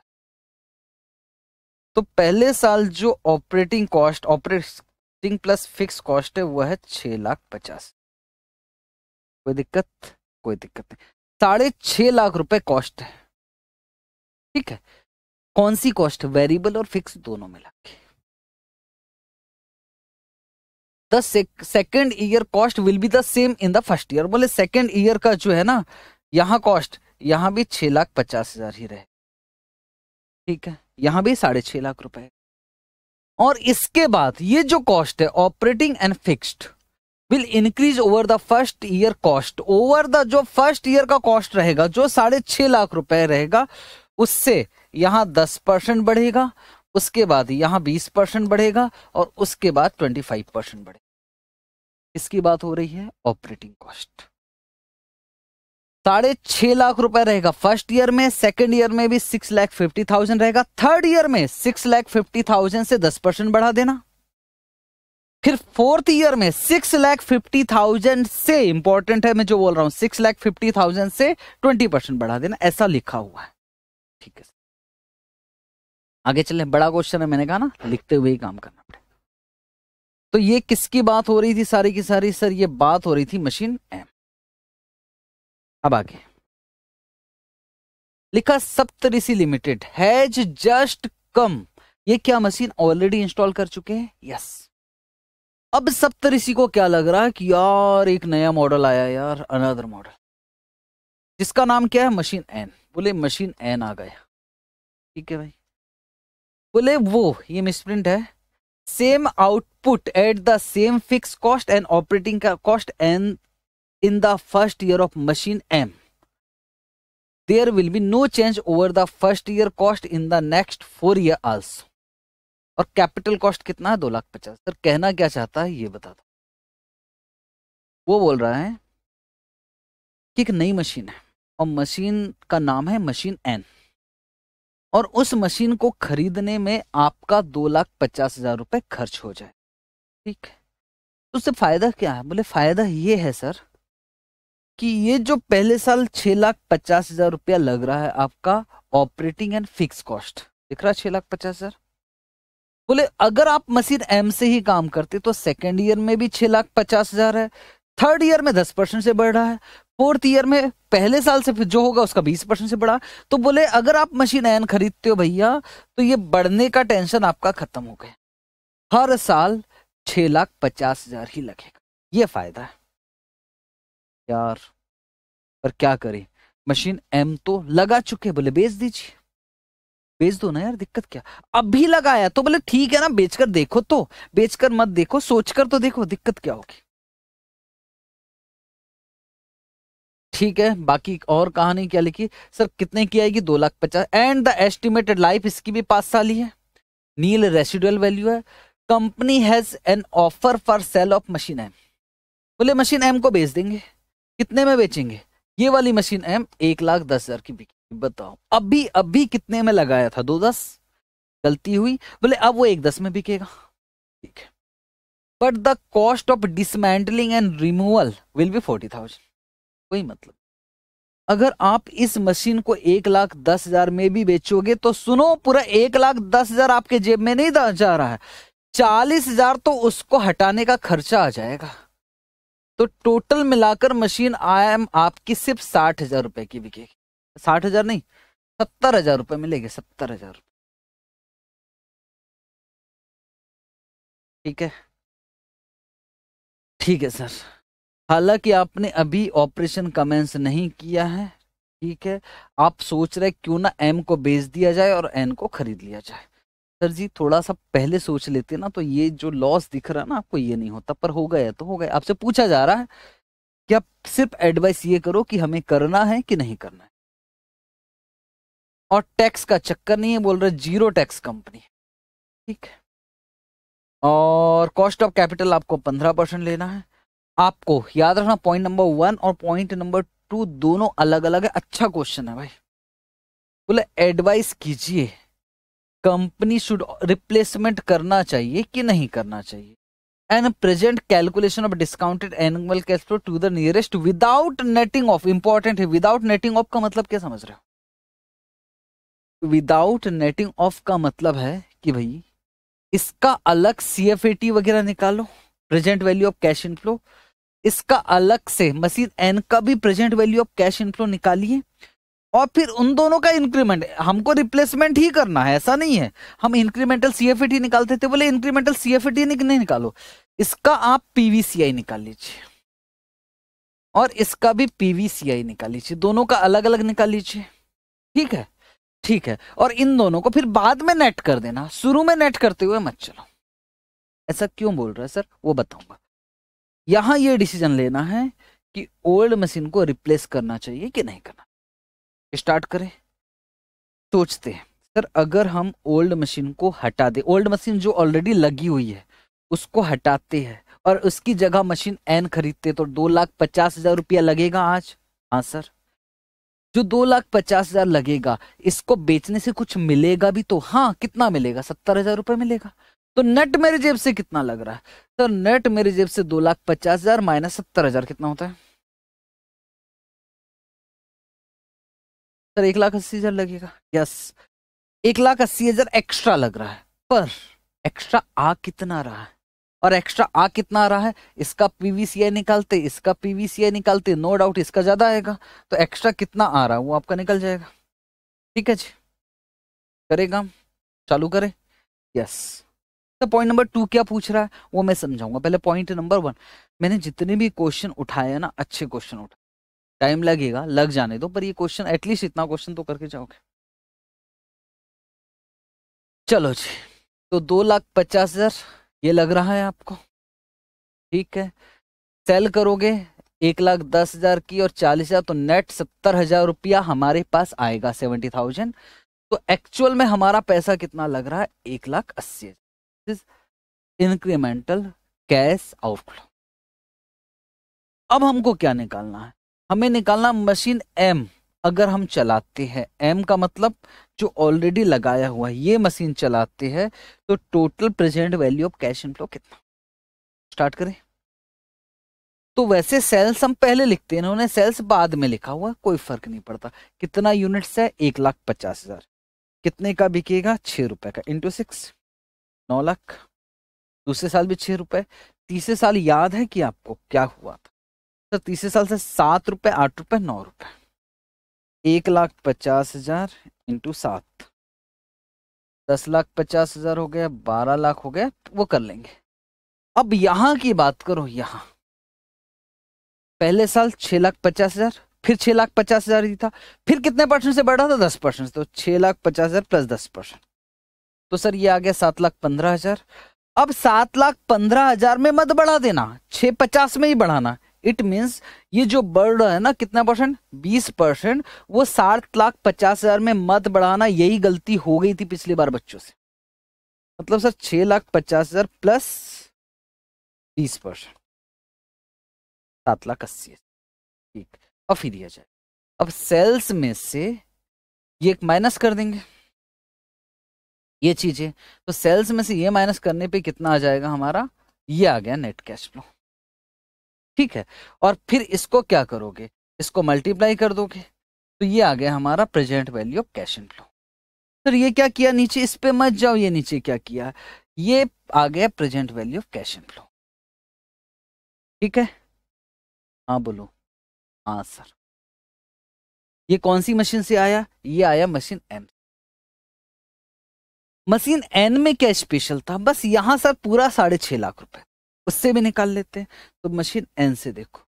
तो पहले साल जो operating cost operating plus fix cost है वह है छह लाख पचास कोई दिक्कत कोई दिक्कत नहीं साढ़े छह लाख रुपए कॉस्ट है ठीक है कौन सी कॉस्ट वेरिएबल और फिक्स दोनों मिला के the second year cost will be the same in the first year बोले सेकेंड ईयर का जो है ना यहाँ कॉस्ट यहाँ भी छह लाख पचास हजार ही रहे ठीक है यहाँ भी साढ़े छह लाख रुपए और इसके बाद ये जो कॉस्ट है operating and fixed will increase over the first year cost over the जो फर्स्ट ईयर का कॉस्ट रहेगा जो साढ़े छह लाख रुपए रहेगा उससे यहाँ दस परसेंट बढ़ेगा उसके बाद यहाँ बीस परसेंट बढ़ेगा और उसके बाद ट्वेंटी फाइव परसेंट बढ़ेगा इसकी बात हो रही है ऑपरेटिंग कॉस्ट साढ़े छह लाख रुपए रहेगा फर्स्ट ईयर में सेकंड ईयर में भी सिक्स लाख फिफ्टी थाउजेंड रहेगा थर्ड ईयर में सिक्स लाख फिफ्टी थाउजेंड से दस परसेंट बढ़ा देना फिर फोर्थ ईयर में सिक्स लाख फिफ्टी थाउजेंड से इंपॉर्टेंट है मैं जो बोल रहा हूं सिक्स लाख फिफ्टी थाउजेंड से ट्वेंटी परसेंट बढ़ा देना ऐसा लिखा हुआ है ठीक है आगे चले बड़ा क्वेश्चन है मैंने कहा ना लिखते हुए ही काम करना पड़ेगा तो ये किसकी बात हो रही थी सारी की सारी सर ये बात हो रही थी मशीन एम अब आगे लिखा Saptarishi limited has just come ये क्या मशीन ऑलरेडी इंस्टॉल कर चुके हैं यस अब सप्तऋषि को क्या लग रहा है कि यार एक नया मॉडल आया यार अनदर मॉडल जिसका नाम क्या है मशीन एन बोले मशीन एन आ गया ठीक है भाई बोले वो ये मिसप्रिंट है same output at the same fix cost and operating cost and in the first year of machine M there will be no change over the first year cost in the next four year also और capital cost कितना है दो लाख पचास sir कहना क्या चाहता है ये बता दो वो बोल रहा है कि एक नई मशीन है और मशीन का नाम है मशीन एन और उस मशीन को खरीदने में आपका दो लाख पचास हजार रुपए खर्च हो जाए ठीक है तो उससे फायदा क्या है बोले फायदा ये है सर कि ये जो पहले साल छह लाख पचास हजार रुपया लग रहा है आपका ऑपरेटिंग एंड फिक्स कॉस्ट दिख रहा है छह लाख पचास हजार बोले अगर आप मशीन एम से ही काम करते तो सेकेंड ईयर में भी छह लाख पचास हजार है थर्ड ईयर में दस परसेंट से बढ़ रहा है फोर्थ ईयर में पहले साल से जो होगा उसका बीस परसेंट से बढ़ा तो बोले अगर आप मशीन एन खरीदते हो भैया तो ये बढ़ने का टेंशन आपका खत्म हो गया हर साल छह लाख पचास हजार ही लगेगा ये फायदा है यार पर क्या करें मशीन एम तो लगा चुके बोले बेच दीजिए बेच दो ना यार दिक्कत क्या अब भी लगाया तो बोले ठीक है ना बेचकर देखो तो बेचकर मत देखो सोचकर तो देखो दिक्कत क्या होगी ठीक है बाकी और कहानी क्या लिखी सर कितने की आएगी दो लाख पचास एंड द एस्टिमेटेड लाइफ इसकी भी पांच साल ही है नील रेसिडुअल वैल्यू है company has an offer for sale of machine M बोले मशीन एम को बेच देंगे कितने में बेचेंगे ये वाली मशीन एम एक लाख दस हजार की बिकी बताओ अभी अभी कितने में लगाया था दो दस गलती हुई बोले अब वो एक दस में बिकेगा ठीक है but the cost of dismantling and removal will be forty thousand कोई मतलब अगर आप इस मशीन को एक लाख दस हजार में भी बेचोगे तो सुनो पूरा एक लाख दस हजार आपके जेब में नहीं जा रहा है चालीस हजार तो उसको हटाने का खर्चा आ जाएगा तो टोटल मिलाकर मशीन आई एम आपकी सिर्फ साठ हजार रुपए की बिकेगी साठ हजार नहीं सत्तर हजार रुपए मिलेगी सत्तर हजार ठीक है ठीक है सर हालांकि आपने अभी ऑपरेशन कमेंस नहीं किया है ठीक है आप सोच रहे क्यों ना एम को बेच दिया जाए और एन को खरीद लिया जाए सर जी थोड़ा सा पहले सोच लेते ना तो ये जो लॉस दिख रहा है ना आपको ये नहीं होता पर हो गया तो हो गया आपसे पूछा जा रहा है कि आप सिर्फ एडवाइस ये करो कि हमें करना है कि नहीं करना है और टैक्स का चक्कर नहीं है बोल रहे जीरो टैक्स कंपनी ठीक है और कॉस्ट ऑफ कैपिटल आपको पंद्रह परसेंट लेना है आपको याद रखना पॉइंट नंबर वन और पॉइंट नंबर टू दोनों अलग अलग है अच्छा क्वेश्चन है भाई बोले एडवाइस कीजिए कंपनी शुड रिप्लेसमेंट करना चाहिए कि नहीं करना चाहिए and present calculation of discounted annual cash flow to the nearest without netting off important है विदाउट नेटिंग ऑफ का मतलब क्या समझ रहे हो विदाउट नेटिंग ऑफ का मतलब है कि भाई इसका अलग सी वगैरह निकालो present value of cash inflow इसका अलग से मसीद एन का भी present value of cash inflow निकालिए और फिर उन दोनों का इंक्रीमेंट हमको रिप्लेसमेंट ही करना है ऐसा नहीं है हम इंक्रीमेंटल सी एफ निकालते थे बोले इंक्रीमेंटल सी एफ नहीं निकालो इसका आप पीवीसीआई निकाल लीजिए और इसका भी पीवीसीआई निकाल लीजिए दोनों का अलग अलग निकाल लीजिए ठीक है ठीक है और इन दोनों को फिर बाद में नेट कर देना शुरू में नेट करते हुए मत चलो ऐसा क्यों बोल रहा है सर वो बताऊंगा यहाँ ये डिसीजन लेना है कि ओल्ड मशीन को रिप्लेस करना चाहिए कि नहीं करना स्टार्ट करें सोचते हैं सर अगर हम ओल्ड मशीन को हटा दे ओल्ड मशीन जो ऑलरेडी लगी हुई है उसको हटाते हैं और उसकी जगह मशीन एन खरीदते तो दो लाख पचास हजार रुपया लगेगा आज हाँ सर जो दो लाख पचास हजार लगेगा इसको बेचने से कुछ मिलेगा भी तो हाँ कितना मिलेगा सत्तर हजार रुपये मिलेगा तो नेट मेरी जेब से कितना लग रहा है सर नेट मेरी जेब से दो लाख पचास हजार माइनस सत्तर हजार कितना होता है सर एक लाख अस्सी हजार लगेगा यस एक लाख अस्सी हजार एक्स्ट्रा लग रहा है पर एक्स्ट्रा आ कितना रहा है और एक्स्ट्रा आ कितना आ रहा है इसका पीवीसीआई निकालते इसका पीवीसीआई निकालते नो डाउट इसका ज्यादा आएगा तो एक्स्ट्रा कितना आ रहा है वो आपका निकल जाएगा ठीक है जी करेगा चालू करें यस तो पॉइंट नंबर टू क्या पूछ रहा है वो मैं समझाऊंगा पहले पॉइंट नंबर वन मैंने जितने भी क्वेश्चन उठाए ना अच्छे क्वेश्चन उठाए टाइम लगेगा लग जाने दो पर ये क्वेश्चन एटलीस्ट इतना क्वेश्चन तो करके जाओगे चलो जी तो दो लाख पचास हजार ये लग रहा है आपको ठीक है सेल करोगे एक लाख दस हजार की और चालीस हजार तो नेट सत्तर हजार रुपया हमारे पास आएगा सेवेंटी थाउजेंड तो एक्चुअल में हमारा पैसा कितना लग रहा है एक लाख अस्सी हजार इज इंक्रीमेंटल कैश आउटफ्लो अब हमको क्या निकालना है हमें निकालना मशीन एम अगर हम चलाते हैं एम का मतलब जो ऑलरेडी लगाया हुआ है ये मशीन चलाते हैं तो total present value of cash inflow कितना स्टार्ट करें तो वैसे सेल्स हम पहले लिखते हैं उन्होंने सेल्स बाद में लिखा हुआ कोई फर्क नहीं पड़ता कितना यूनिट्स है एक लाख पचास हजार कितने का बिकेगा छह रुपए का इंटू सिक्स नौ लाख दूसरे साल भी छह रुपए तीसरे साल याद है कि आपको क्या हुआ था सर तो तीसरे साल से सात रुपए आठ रुपए नौ रुपए एक लाख पचास हजार इंटू सात दस लाख पचास हजार हो गया बारह लाख हो गया तो वो कर लेंगे अब यहां की बात करो यहां पहले साल छह लाख पचास हजार फिर छह लाख पचास हजार ही था फिर कितने परसेंट से बढ़ा था दस परसेंट तो छह लाख पचास हजार प्लस दस परसेंट तो सर ये आ गया सात लाख पंद्रह हजार अब सात लाख पंद्रह हजार में मत बढ़ा देना छह पचास में ही बढ़ाना इट मीन्स ये जो बढ़ है ना कितना परसेंट बीस परसेंट वो सात लाख पचास हजार में मत बढ़ाना यही गलती हो गई थी पिछली बार बच्चों से मतलब सर छह लाख पचास हजार प्लस बीस परसेंट सात लाख अस्सी ठीक और फिर दिया जाए अब सेल्स में से ये एक माइनस कर देंगे ये चीज़ें तो सेल्स में से ये माइनस करने पे कितना आ जाएगा हमारा ये आ गया नेट कैश फ्लो ठीक है और फिर इसको क्या करोगे इसको मल्टीप्लाई कर दोगे तो ये आ गया हमारा present value of cash inflow sir ये क्या किया नीचे इस पे मत जाओ ये नीचे क्या किया ये आ गया present value of cash inflow ठीक है हाँ बोलो हाँ सर ये कौन सी मशीन से आया ये आया मशीन एम मशीन एन में क्या स्पेशल था बस यहाँ सर पूरा साढ़े छः लाख रुपए उससे भी निकाल लेते हैं तो मशीन एन से देखो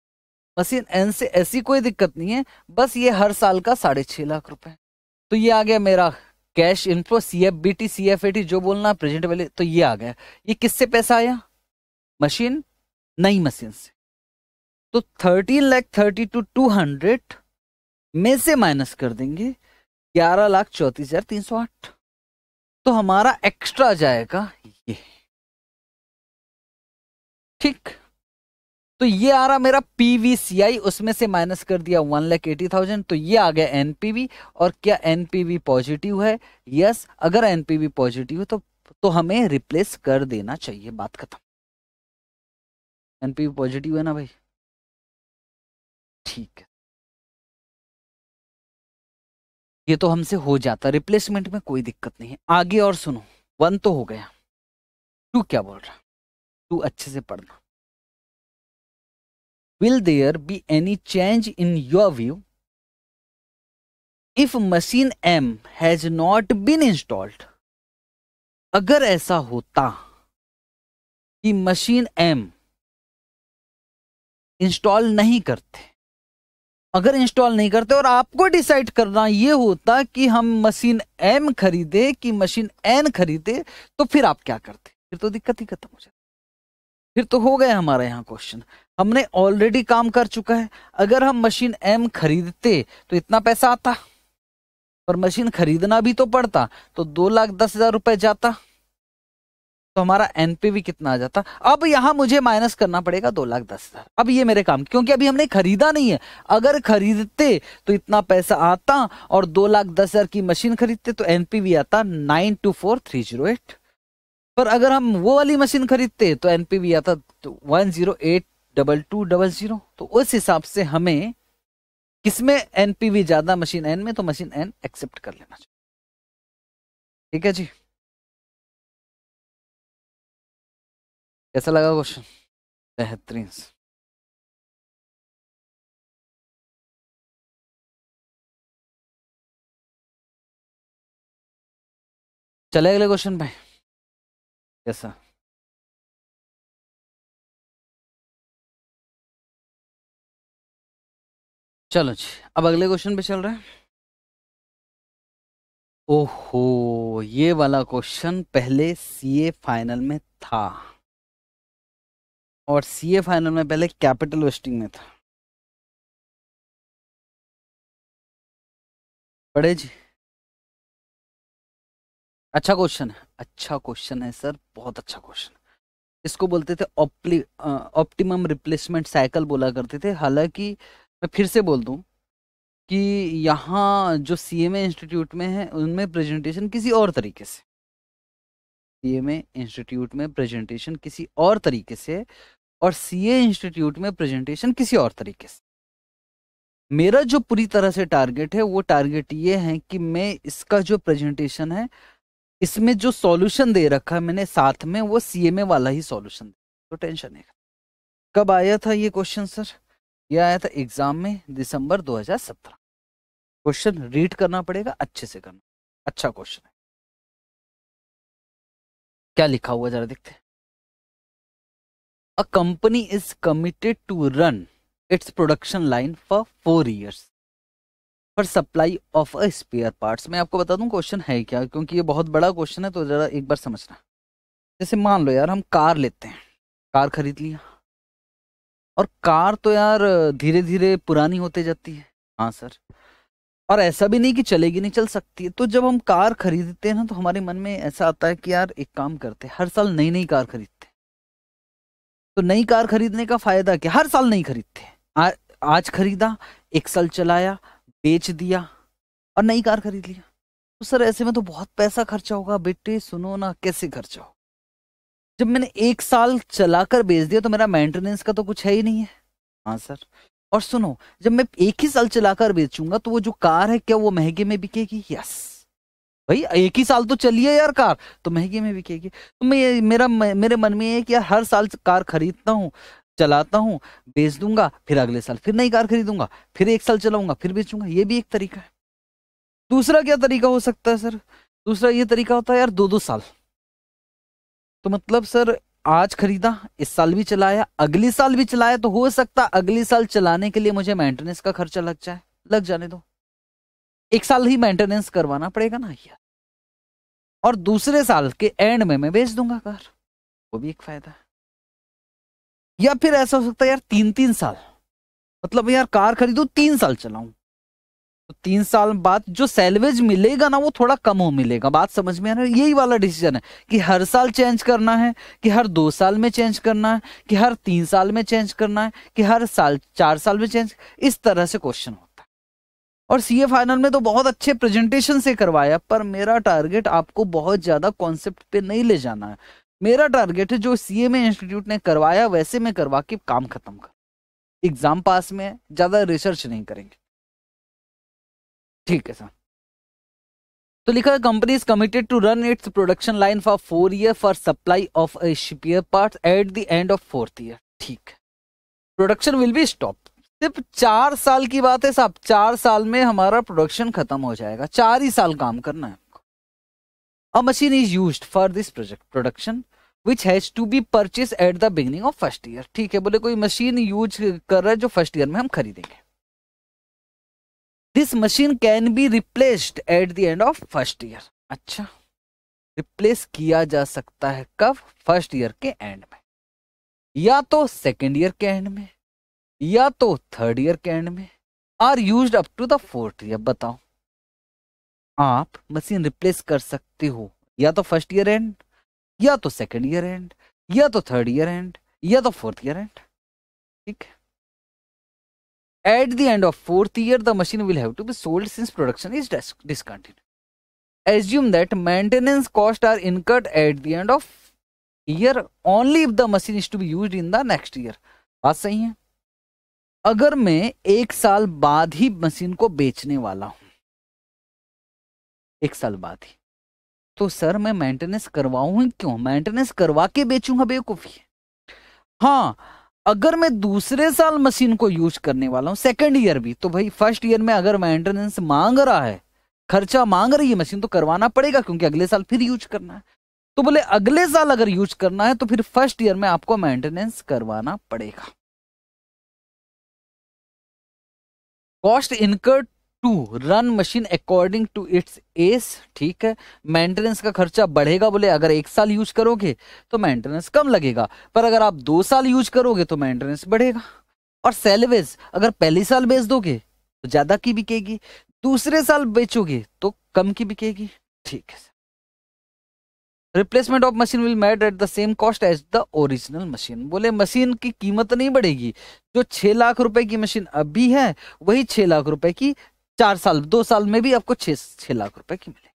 मशीन एन से ऐसी कोई दिक्कत नहीं है बस ये हर साल का साढ़े छः लाख रुपए तो ये आ गया मेरा cash inflow C F B T C F A T जो बोलना प्रेजेंट वाले तो ये आ गया ये किससे पैसा आया मशीन नई मशीन से तो thirteen lakh thirty two two hundred में से माइनस कर देंगे ग्यारह लाख चौंतीस हजार तीन सौ आठ तो हमारा एक्स्ट्रा जाएगा ये ठीक तो ये आ रहा मेरा पीवीसीआई उसमें से माइनस कर दिया वन लैख एटी थाउजेंड तो ये आ गया एनपीवी और क्या एनपीवी पॉजिटिव है यस अगर एनपीवी पॉजिटिव है तो तो हमें रिप्लेस कर देना चाहिए बात खत्म एनपीवी पॉजिटिव है ना भाई ठीक है ये तो हमसे हो जाता रिप्लेसमेंट में कोई दिक्कत नहीं है आगे और सुनो वन तो हो गया टू क्या बोल रहा टू अच्छे से पढ़ना will there be any change in your view if machine M has not been installed अगर ऐसा होता कि मशीन एम इंस्टॉल नहीं करते अगर इंस्टॉल नहीं करते और आपको डिसाइड करना ये होता कि हम मशीन एम खरीदे कि मशीन एन खरीदे तो फिर आप क्या करते फिर तो दिक्कत ही खत्म हो जाती फिर तो हो गया हमारा यहाँ क्वेश्चन हमने ऑलरेडी काम कर चुका है अगर हम मशीन एम खरीदते तो इतना पैसा आता पर मशीन खरीदना भी तो पड़ता तो दो लाख दस हजार रुपए जाता तो हमारा एनपीवी कितना आ जाता अब यहां मुझे माइनस करना पड़ेगा दो लाख दस हजार अब ये मेरे काम क्योंकि अभी हमने खरीदा नहीं है अगर खरीदते तो इतना पैसा आता और दो लाख दस हजार की मशीन खरीदते तो एनपीवी आता nine two four three zero eight पर अगर हम वो वाली मशीन खरीदते तो एनपीवी आता one zero eight double two double zero तो उस हिसाब से हमें किसमें एनपीवी ज्यादा मशीन एन में तो मशीन एन एक्सेप्ट कर लेना चाहिए ठीक है जी कैसा लगा क्वेश्चन बेहतरीन चले अगले क्वेश्चन पे कैसा चलो जी अब अगले क्वेश्चन पे चल रहे हैं ओहो ये वाला क्वेश्चन पहले सीए फाइनल में था और सीए फाइनल में पहले कैपिटल वेस्टिंग में था बड़े जी अच्छा क्वेश्चन है अच्छा क्वेश्चन है सर बहुत अच्छा क्वेश्चन इसको बोलते थे ऑप्टिमम रिप्लेसमेंट साइकिल बोला करते थे हालांकि मैं फिर से बोल दूं कि यहाँ जो सी एम इंस्टीट्यूट में है उनमें प्रेजेंटेशन किसी और तरीके से में इंस्टीट्यूट में प्रेजेंटेशन किसी और तरीके से और सीए इंस्टीट्यूट में प्रेजेंटेशन किसी और तरीके से मेरा जो पूरी तरह से टारगेट है वो टारगेट ये है कि मैं इसका जो प्रेजेंटेशन है इसमें जो सॉल्यूशन दे रखा है मैंने साथ में वो सीएमए वाला ही सॉल्यूशन तो टेंशन है कब आया था ये क्वेश्चन सर ये आया था एग्जाम में दिसंबर 2017 क्वेश्चन रीड करना पड़ेगा अच्छे से करना अच्छा क्वेश्चन है क्या लिखा हुआ जरा देखते a company is committed to run its production line for four years for supply of a spare part मैं आपको बता दूं क्वेश्चन है क्या क्योंकि ये बहुत बड़ा क्वेश्चन है तो जरा एक बार समझना जैसे मान लो यार हम कार लेते हैं कार खरीद लिया और कार तो यार धीरे धीरे पुरानी होते जाती है हाँ सर और ऐसा भी नहीं कि चलेगी नहीं चल सकती है तो जब हम कार खरीदते हैं ना तो हमारे मन में ऐसा आता है कि यार एक काम करते हैं हर साल नई नई कार खरीदते तो नई कार खरीदने का फायदा क्या हर साल नहीं खरीदते आज खरीदा एक साल चलाया बेच दिया और नई कार खरीद लिया तो सर ऐसे में तो बहुत पैसा खर्चा होगा बेटे सुनो ना कैसे खर्चा हो जब मैंने एक साल चलाकर बेच दिया तो मेरा मेंटेनेंस का तो कुछ है ही नहीं है हाँ सर और सुनो जब मैं एक ही साल चलाकर बेचूंगा तो वो जो कार है क्या वो महंगे में बिकेगी यस भाई एक ही साल तो चलिए यार कार तो महंगे में बिकेगी तो मैं मेरा मेरे मन में है कि यार हर साल कार खरीदता हूँ चलाता हूँ बेच दूंगा फिर अगले साल फिर नई कार खरीदूंगा फिर एक साल चलाऊंगा फिर बेचूंगा ये भी एक तरीका है दूसरा क्या तरीका हो सकता है सर दूसरा ये तरीका होता है यार दो दो साल तो मतलब सर आज खरीदा इस साल भी चलाया अगले साल भी चलाया तो हो सकता अगले साल चलाने के लिए मुझे मेंटेनेंस का खर्चा लग जाए लग जाने दो एक साल ही मेंटेनेंस करवाना पड़ेगा ना यार और दूसरे साल के एंड में मैं बेच दूंगा कार वो भी एक फायदा है या फिर ऐसा हो सकता है यार तीन तीन साल मतलब यार कार खरीदू तीन साल चलाऊं तो तीन साल बाद जो सैलवेज मिलेगा ना वो थोड़ा कम हो मिलेगा बात समझ में आ रहा है यही वाला डिसीजन है कि हर साल चेंज करना है कि हर दो साल में चेंज करना है कि हर तीन साल में चेंज करना है कि हर साल चार साल में चेंज इस तरह से क्वेश्चन होता है और सीए फाइनल में तो बहुत अच्छे प्रेजेंटेशन से करवाया पर मेरा टारगेट आपको बहुत ज्यादा कॉन्सेप्ट पे नहीं ले जाना है मेरा टारगेट है जो सीए में इंस्टीट्यूट ने करवाया वैसे में करवा के काम खत्म कर एग्जाम पास में है ज्यादा रिसर्च नहीं करेंगे ठीक है सर तो लिखा है company is committed to run its production line for four year for supply of spare part at the end of fourth year ठीक प्रोडक्शन विल बी स्टॉप सिर्फ चार साल की बात है साहब चार साल में हमारा प्रोडक्शन खत्म हो जाएगा चार ही साल काम करना है आपको a machine is use for this project production which has to be purchase at the beginning of first year ठीक है बोले कोई मशीन यूज कर रहा है जो फर्स्ट ईयर में हम खरीदेंगे this machine can be replaced at the end of first year अच्छा रिप्लेस किया जा सकता है कब फर्स्ट ईयर के एंड में या तो सेकेंड ईयर के एंड में या तो थर्ड ईयर के एंड में or use up to the fourth year बताओ आप मशीन रिप्लेस कर सकते हो या तो फर्स्ट ईयर एंड या तो सेकेंड ईयर एंड या तो थर्ड ईयर एंड या तो फोर्थ ईयर एंड ठीक है at the end of fourth year the machine will have to be sold since production is discontinue assume that maintenance cost are incurred at the end of year only if the machine is to be use in the next year बात सही है अगर मैं एक साल बाद ही machine को बेचने वाला हूं एक साल बाद ही तो सर मैं मेंटेनेंस करवाऊ क्यों मेंटेनेंस करवा के बेचूंगा बेवकूफी हाँ अगर मैं दूसरे साल मशीन को यूज करने वाला हूँ सेकेंड ईयर भी तो भाई फर्स्ट ईयर में अगर मेंटेनेंस मांग रहा है खर्चा मांग रही है मशीन तो करवाना पड़ेगा क्योंकि अगले साल फिर यूज करना है तो बोले अगले साल अगर यूज करना है तो फिर फर्स्ट ईयर में आपको मेंटेनेंस करवाना पड़ेगा cost incurred to run machine according to its एस ठीक है मेंटेनेंस का खर्चा बढ़ेगा बोले अगर एक साल यूज करोगे तो मेंटेनेंस कम लगेगा पर अगर आप दो साल यूज करोगे तो मेंटेनेंस बढ़ेगा और सेलवेज अगर पहले साल बेच दोगे तो ज्यादा की बिकेगी दूसरे साल बेचोगे तो कम की बिकेगी ठीक है replacement of machine will made at the same cost as the original machine बोले मशीन की कीमत नहीं बढ़ेगी जो छह लाख रुपए की मशीन अभी है वही छह लाख रुपए की चार साल दो साल में भी आपको छह छह लाख रुपए की मिलेगी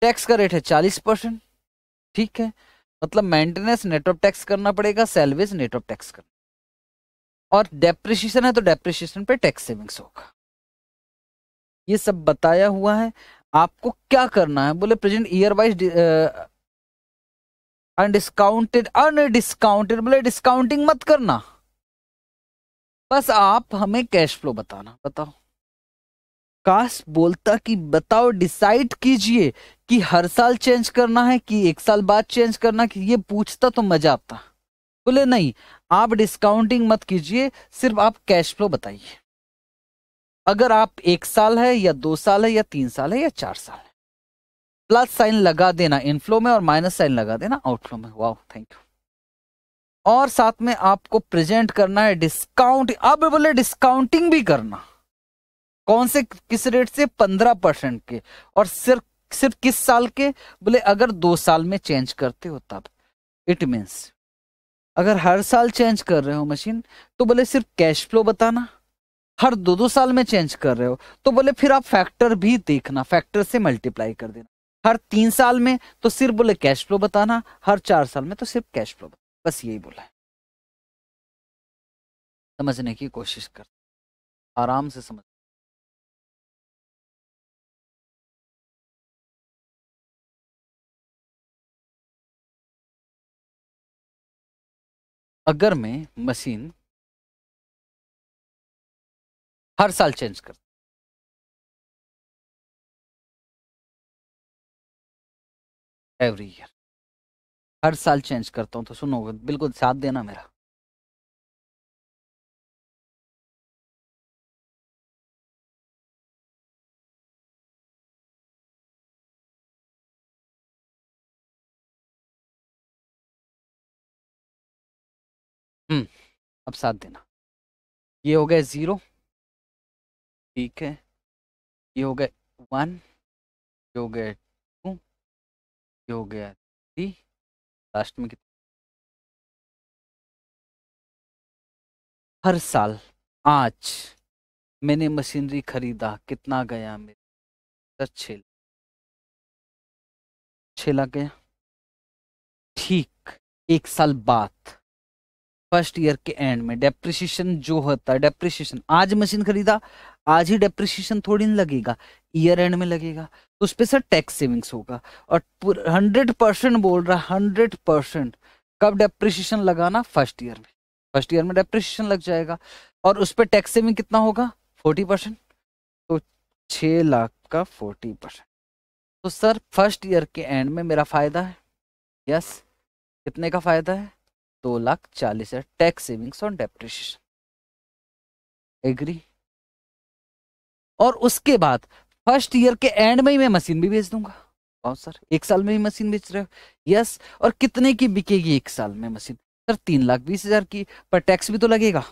टैक्स का रेट है चालीस परसेंट ठीक है मतलब मेंटेनेंस नेट ऑफ टैक्स करना पड़ेगा सैलवेज नेट ऑफ टैक्स करना और डेप्रिशिएशन है तो डेप्रिशिएशन पे टैक्स सेविंग्स होगा ये सब बताया हुआ है आपको क्या करना है बोले present year wise undiscounted undiscounted बोले डिस्काउंटिंग मत करना बस आप हमें कैश फ्लो बताना बताओ काश बोलता कि बताओ डिसाइड कीजिए कि हर साल चेंज करना है कि एक साल बाद चेंज करना कि ये पूछता तो मजा आता बोले नहीं आप डिस्काउंटिंग मत कीजिए सिर्फ आप कैश फ्लो बताइए अगर आप एक साल है या दो साल है या तीन साल है या चार साल है प्लस साइन लगा देना इनफ्लो में और माइनस साइन लगा देना आउटफ्लो में वाह थैंक यू और साथ में आपको प्रेजेंट करना है डिस्काउंट अब बोले डिस्काउंटिंग भी करना कौन से किस रेट से पंद्रह परसेंट के और सिर्फ सिर्फ किस साल के बोले अगर दो साल में चेंज करते हो तब इट मीन्स अगर हर साल चेंज कर रहे हो मशीन तो बोले सिर्फ कैश फ्लो बताना हर दो दो साल में चेंज कर रहे हो तो बोले फिर आप फैक्टर भी देखना फैक्टर से मल्टीप्लाई कर देना हर तीन साल में तो सिर्फ बोले कैश फ्लो बताना हर चार साल में तो सिर्फ कैश फ्लो बस यही बोला है समझने की कोशिश कर आराम से समझ अगर मैं मशीन हर साल चेंज कर एवरी ईयर हर साल चेंज करता हूँ तो सुनो बिल्कुल साथ देना मेरा अब साथ देना ये हो गया ज़ीरो ठीक है ये हो गया वन ये हो गया टू ये हो गया थ्री लास्ट में कितना हर साल आज मैंने मशीनरी खरीदा कितना गया मेरे छः छः लाख गया ठीक एक साल बाद फर्स्ट ईयर के एंड में डेप्रिसिएशन जो होता है डेप्रिसिएशन आज मशीन खरीदा आज ही डेप्रिसिएशन थोड़ी नहीं लगेगा ईयर एंड में लगेगा तो उस पर सर टैक्स सेविंग्स होगा और हंड्रेड परसेंट बोल रहा है हंड्रेड परसेंट कब डेप्रिसिएशन लगाना फर्स्ट ईयर में फर्स्ट ईयर में डेप्रिसिएशन लग जाएगा और उस पर टैक्स सेविंग कितना होगा फोर्टी परसेंट तो छः लाख का फोर्टी परसेंट तो सर फर्स्ट ईयर के एंड में मेरा फ़ायदा है यस कितने का फ़ायदा है दो लाख चालीस हजार tax savings on depreciation agree और उसके बाद फर्स्ट ईयर के एंड में ही मैं मशीन भी भेज दूंगा कौन सर एक साल में ही मशीन बेच रहे हो यस और कितने की बिकेगी एक साल में मशीन सर तीन लाख बीस हजार की पर टैक्स भी तो लगेगा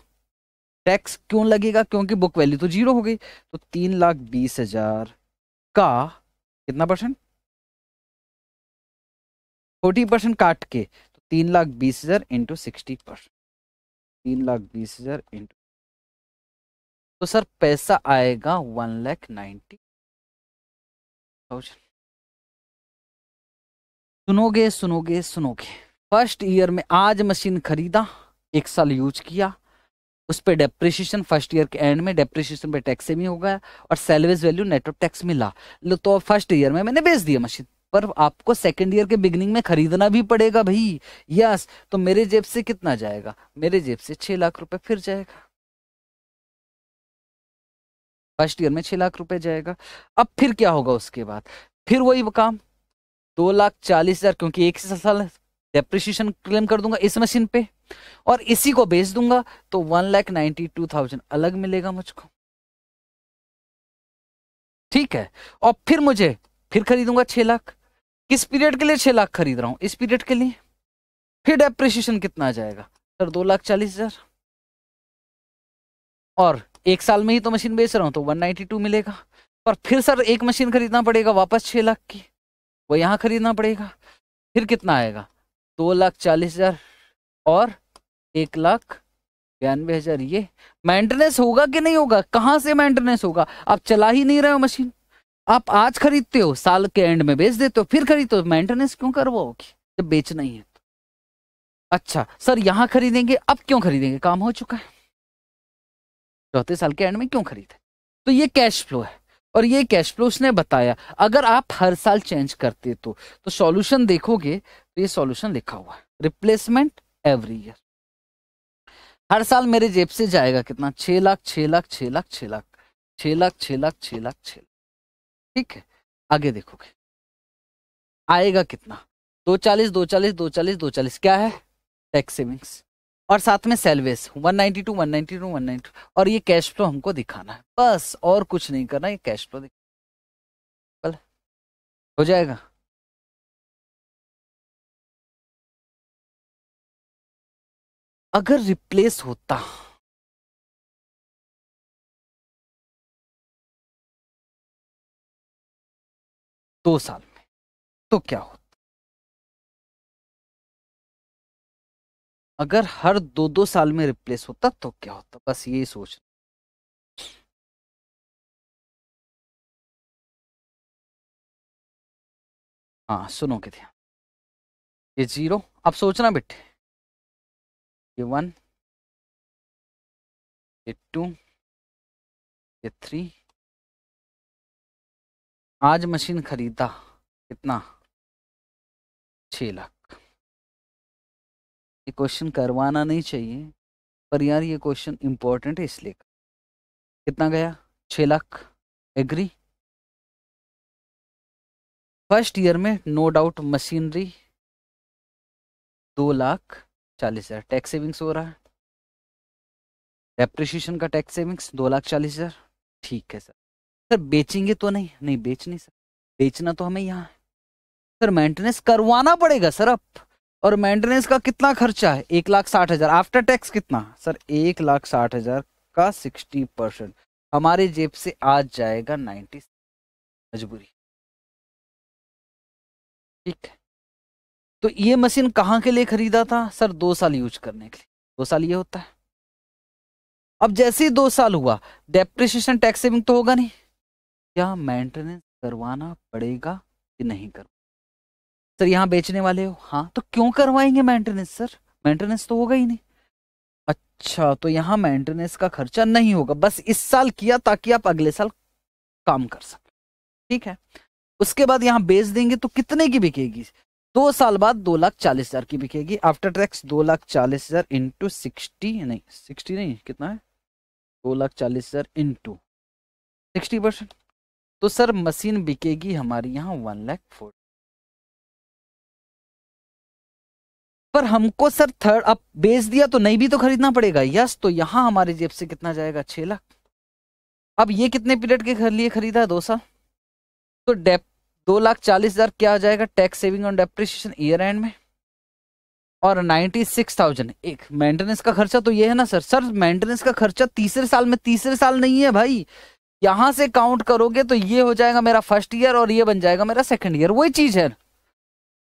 टैक्स क्यों लगेगा क्योंकि बुक वैल्यू तो जीरो हो गई तो तीन लाख बीस हजार का कितना परसेंट फोर्टी परसेंट काट के तीन लाख बीस हज़ार इंटू सिक्सटी परसेंट तीन लाख बीस हज़ार इंटू तो सर पैसा आएगा वन लैख नाइन्टी थाउजेंड सुनोगे सुनोगे सुनोगे फर्स्ट ईयर में आज मशीन खरीदा एक साल यूज किया उस पर डेप्रिशिएशन फर्स्ट ईयर के एंड में डेप्रिशिएशन पे टैक्स भी हो गया और सेलवेज वैल्यू नेटवर्क टैक्स मिला तो फर्स्ट ईयर में मैंने बेच दिया मशीन पर आपको सेकेंड ईयर के बिगनिंग में खरीदना भी पड़ेगा भाई यस तो मेरे जेब से कितना जाएगा मेरे जेब से छह लाख रुपए फिर जाएगा फर्स्ट ईयर में छह लाख रुपए जाएगा अब फिर क्या होगा उसके बाद फिर वही काम दो लाख चालीस हजार क्योंकि एक साल डेप्रिशिएशन क्लेम कर दूंगा इस मशीन पे और इसी को बेच दूंगा तो one lakh ninety two thousand अलग मिलेगा मुझको ठीक है और फिर मुझे फिर खरीदूंगा छह लाख किस पीरियड के लिए छह लाख खरीद रहा हूं इस पीरियड के लिए फिर डेप्रिशिएशन कितना आ जाएगा सर दो लाख चालीस हज़ार और एक साल में ही तो मशीन बेच रहा हूं तो वन टू मिलेगा पर फिर सर एक मशीन खरीदना पड़ेगा वापस छह लाख की वो यहां खरीदना पड़ेगा फिर कितना आएगा दो लाख चालीस हज़ार और एक लाख बयानवे हज़ार ये मेंटेनेंस होगा कि नहीं होगा कहां से मेंटेनेंस होगा आप चला ही नहीं रहे हो मशीन आप आज खरीदते हो साल के एंड में बेच देते हो फिर खरीदते हो मेंटेनेंस क्यों करवाओगे जब बेचना ही है तो अच्छा सर यहां खरीदेंगे अब क्यों खरीदेंगे काम हो चुका है चौथे साल के एंड में क्यों खरीदे तो ये कैश फ्लो है और ये कैश फ्लो उसने बताया अगर आप हर साल चेंज करते तो तो सॉल्यूशन देखोगे तो ये सॉल्यूशन लिखा हुआ है रिप्लेसमेंट एवरी ईयर हर साल मेरे जेब से जाएगा कितना लाख छह लाख छह लाख छह लाख छह लाख छह लाख छह लाख छह लाख ठीक है आगे देखोगे आएगा कितना दो चालीस दो चालीस दो चालीस दो चालीस क्या है टैक्स सेविंग्स और साथ में one one two ninety two one ninety two और ये कैश फ्लो हमको दिखाना है बस और कुछ नहीं करना ये कैश फ्लो दिखाना हो जाएगा अगर रिप्लेस होता दो साल में तो क्या होता अगर हर दो दो साल में रिप्लेस होता तो क्या होता बस यही सोच हाँ सुनोगे ध्यान ये जीरो अब सोचना बेटे ये वन ये टू ये थ्री आज मशीन खरीदा कितना छ लाख ये क्वेश्चन करवाना नहीं चाहिए पर यार ये क्वेश्चन इंपॉर्टेंट है इसलिए कितना गया छ लाख एग्री फर्स्ट ईयर में नो डाउट मशीनरी दो लाख चालीस हज़ार टैक्स सेविंग्स हो रहा है डेप्रिशिएशन का टैक्स सेविंग्स दो लाख चालीस हज़ार ठीक है सर सर बेचेंगे तो नहीं नहीं बेच नहीं सर बेचना तो हमें यहाँ सर मेंटेनेंस करवाना पड़ेगा सर अब और मेंटेनेंस का कितना खर्चा है एक लाख साठ हजार आफ्टर टैक्स कितना सर एक लाख साठ हजार का सिक्सटी परसेंट हमारे जेब से आज जाएगा नाइन्टी मजबूरी ठीक है तो ये मशीन कहाँ के लिए खरीदा था सर दो साल यूज करने के लिए दो साल ये होता है अब जैसे ही दो साल हुआ डेप्रिसिएशन टैक्स सेविंग तो होगा नहीं क्या मेंटेनेंस करवाना पड़ेगा कि नहीं करवा सर यहाँ बेचने वाले हो हाँ तो क्यों करवाएंगे मेंटेनेंस सर मेंटेनेंस तो होगा ही नहीं अच्छा तो यहाँ मेंटेनेंस का खर्चा नहीं होगा बस इस साल किया ताकि आप अगले साल काम कर सकें ठीक है उसके बाद यहाँ बेच देंगे तो कितने की बिकेगी दो साल बाद दो लाख चालीस हजार की बिकेगी आफ्टर टैक्स दो लाख चालीस हजार इंटू सिक्सटी नहीं सिक्सटी नहीं कितना है दो लाख चालीस हजार इंटू सिक्सटी परसेंट तो सर मशीन बिकेगी हमारे यहाँ वन लैख फोर्टी पर हमको सर थर्ड अब बेच दिया तो नहीं भी तो खरीदना पड़ेगा यस तो यहाँ हमारे जेब से कितना जाएगा छह लाख अब ये कितने पीरियड के लिए खरीदा दो साल तो डेप दो लाख चालीस हज़ार क्या आ जाएगा tax saving on depreciation year end में और नाइन्टी सिक्स थाउजेंड एक मेंटेनेंस का खर्चा तो ये है ना सर सर मेंटेनेंस का खर्चा तीसरे साल में तीसरे साल नहीं है भाई यहां से काउंट करोगे तो ये हो जाएगा मेरा फर्स्ट ईयर और ये बन जाएगा मेरा सेकेंड ईयर वही चीज है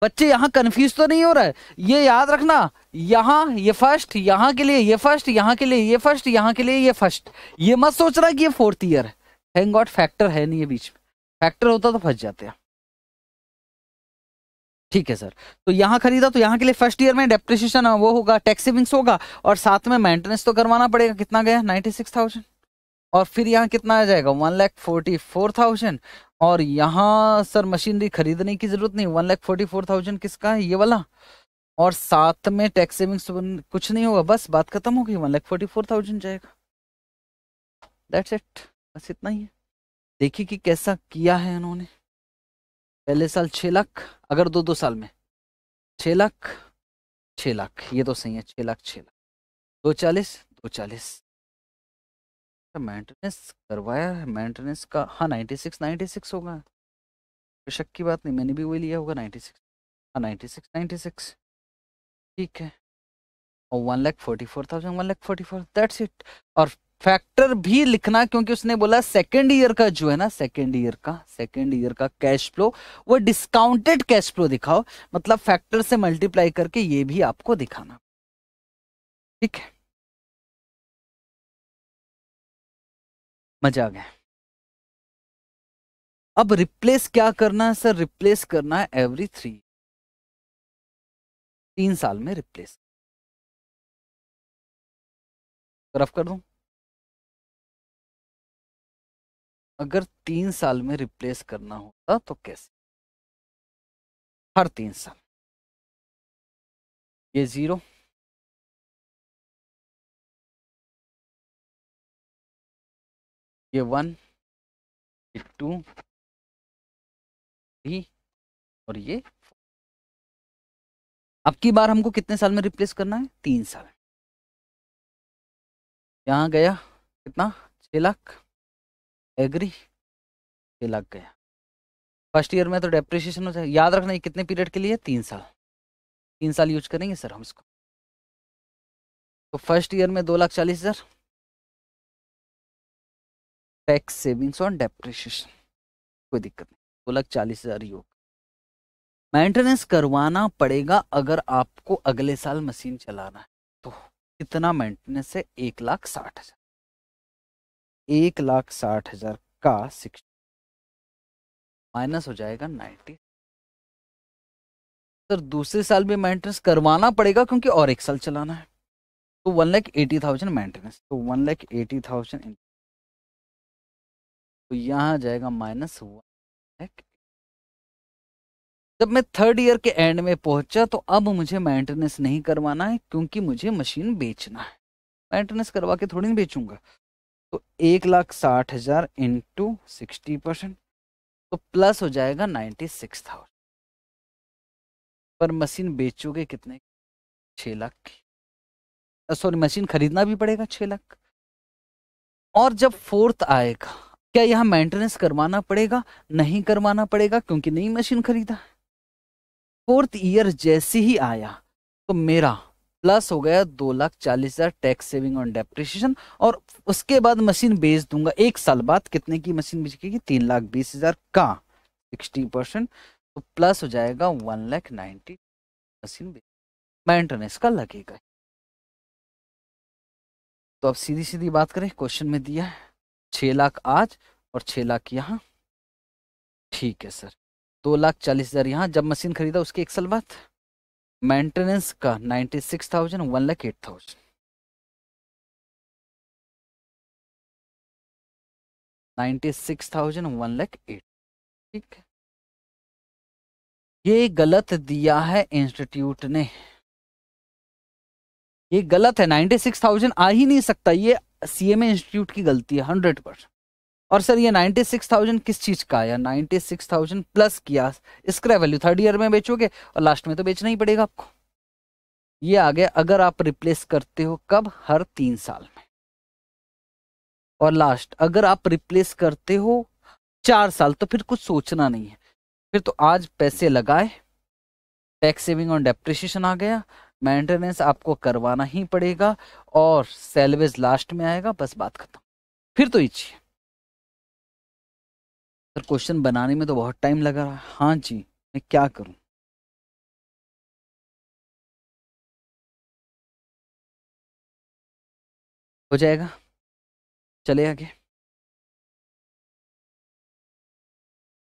बच्चे यहाँ कंफ्यूज तो नहीं हो रहा है ये याद रखना यहाँ ये फर्स्ट यहाँ के लिए ये फर्स्ट यहाँ के लिए ये फर्स्ट यहाँ के लिए ये फर्स्ट ये मत सोच रहा कि ये फोर्थ ईयर है गॉड फैक्टर है नहीं ये बीच में फैक्टर होता तो फंस जाते हैं ठीक है सर तो यहाँ खरीदा तो यहाँ के लिए फर्स्ट ईयर में डेप्रिसिएशन वो होगा टैक्स सेविंग्स होगा और साथ में मेंटेनेंस तो करवाना पड़ेगा कितना गया नाइन्टी सिक्स थाउजेंड और फिर यहाँ कितना आ जाएगा one lakh forty four thousand और यहाँ सर मशीनरी खरीदने की जरूरत नहीं one lakh forty four thousand किसका है ये वाला और साथ में टैक्स सेविंग्स तो कुछ नहीं होगा बस बात खत्म होगी one lakh forty four thousand जाएगा दैट्स इट बस इतना ही है देखिए कि कैसा किया है उन्होंने पहले साल छः लाख अगर दो दो साल में छः लाख छः लाख ये तो सही है छः लाख छः लाख दो चालीस दो चालीस मेंटेनेंस करवाया है मेंटेनेंस का हाँ नाइन्टी सिक्स नाइन्टी सिक्स होगा शक की बात नहीं मैंने भी वही लिया होगा नाइन्टी सिक्स हाँ नाइन्टी सिक्स नाइन्टी सिक्स ठीक है और one lakh forty four thousand one lakh forty four that's it और फैक्टर भी लिखना क्योंकि उसने बोला सेकेंड ईयर का जो है ना सेकेंड ईयर का सेकेंड ईयर का कैश फ्लो वो डिस्काउंटेड कैश फ्लो दिखाओ मतलब फैक्टर से मल्टीप्लाई करके ये भी आपको दिखाना ठीक है मजा आ गया अब रिप्लेस क्या करना है सर रिप्लेस करना है एवरी थ्री तीन साल में रिप्लेस रफ कर दू अगर तीन साल में रिप्लेस करना होता तो कैसे हर तीन साल ये जीरो ये वन ये टू थ्री और ये अब की बार हमको कितने साल में रिप्लेस करना है तीन साल यहाँ गया कितना छः लाख एग्री छः लाख गया फर्स्ट ईयर में तो डेप्रिसिएशन हो जाए याद रखना ये कितने पीरियड के लिए तीन साल तीन साल यूज करेंगे सर हम इसको तो फर्स्ट ईयर में दो लाख चालीस हज़ार टैक्स सेविंग्स ऑन डेप्रिशिएशन कोई दिक्कत नहीं दो लाख चालीस हजार ही होगा मेंटेनेंस करवाना पड़ेगा अगर आपको अगले साल मशीन चलाना है तो कितना मेंटेनेंस है एक लाख साठ हजार एक लाख साठ हजार का सिक्स माइनस हो जाएगा नाइन्टी सर दूसरे साल भी मेंटेनेंस करवाना पड़ेगा क्योंकि और एक साल चलाना है तो one lakh eighty thousand maintenance तो वन लैख एटी थाउजेंड तो यहाँ जाएगा माइनस वन जब मैं थर्ड ईयर के एंड में पहुंचा तो अब मुझे मेंटेनेंस नहीं करवाना है क्योंकि मुझे मशीन बेचना है मेंटेनेंस करवा के थोड़ी नहीं बेचूंगा तो एक लाख साठ हजार इंटू सिक्सटी परसेंट तो प्लस हो जाएगा नाइन्टी सिक्स थाउजेंड पर मशीन बेचोगे कितने छः लाख सॉरी मशीन खरीदना भी पड़ेगा छः लाख और जब फोर्थ आएगा क्या यहाँ मेंटेनेंस करवाना पड़ेगा नहीं करवाना पड़ेगा क्योंकि नई मशीन खरीदा फोर्थ ईयर जैसे ही आया तो मेरा प्लस हो गया दो लाख चालीस हजार टैक्स सेविंग ऑन डेप्रिशिएशन और उसके बाद मशीन बेच दूंगा एक साल बाद कितने की मशीन बिकेगी तीन लाख बीस हजार का सिक्सटी परसेंट तो प्लस हो जाएगा one lakh ninety machine maintenance का लगेगा तो अब सीधी सीधी बात करें क्वेश्चन में दिया है छः लाख आज और छः लाख यहाँ ठीक है सर दो लाख चालीस हज़ार यहाँ जब मशीन खरीदा उसके एक साल बाद मेंटेनेंस का ninety six thousand one lakh eight thousand ninety six thousand one lakh eight ठीक है ये गलत दिया है इंस्टीट्यूट ने ये गलत है नाइन्टी सिक्स थाउजेंड आ ही नहीं सकता ये सीएमए इंस्टीट्यूट की गलती है हंड्रेड परसेंट और सर ये नाइन्टी सिक्स थाउजेंड किस चीज़ का आया नाइन्टी सिक्स थाउजेंड प्लस किया इसका वैल्यू थर्ड ईयर में बेचोगे और लास्ट में तो बेचना ही पड़ेगा आपको ये आ गया अगर आप रिप्लेस करते हो कब हर तीन साल में और लास्ट अगर आप रिप्लेस करते हो चार साल तो फिर कुछ सोचना नहीं है फिर तो आज पैसे लगाए टैक्स सेविंग ऑन डेप्रिशिएशन आ गया मेंटेनेंस आपको करवाना ही पड़ेगा और सेलवेज लास्ट में आएगा बस बात खत्म फिर तो इच्छी सर क्वेश्चन बनाने में तो बहुत टाइम लगा रहा हाँ जी मैं क्या करूं हो जाएगा चले आगे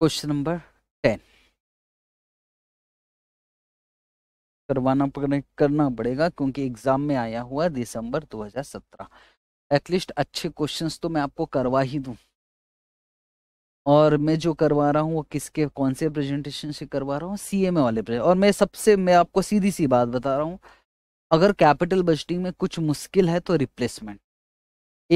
क्वेश्चन नंबर टेन करवाना करना पड़ेगा क्योंकि एग्जाम में आया हुआ दिसंबर 2017 एटलीस्ट अच्छे क्वेश्चंस तो मैं आपको करवा ही दूं और मैं जो करवा रहा हूँ वो किसके कौन से प्रेजेंटेशन से करवा रहा हूँ सी एम ए वाले और मैं सबसे मैं आपको सीधी सी बात बता रहा हूँ अगर कैपिटल बजटिंग में कुछ मुश्किल है तो रिप्लेसमेंट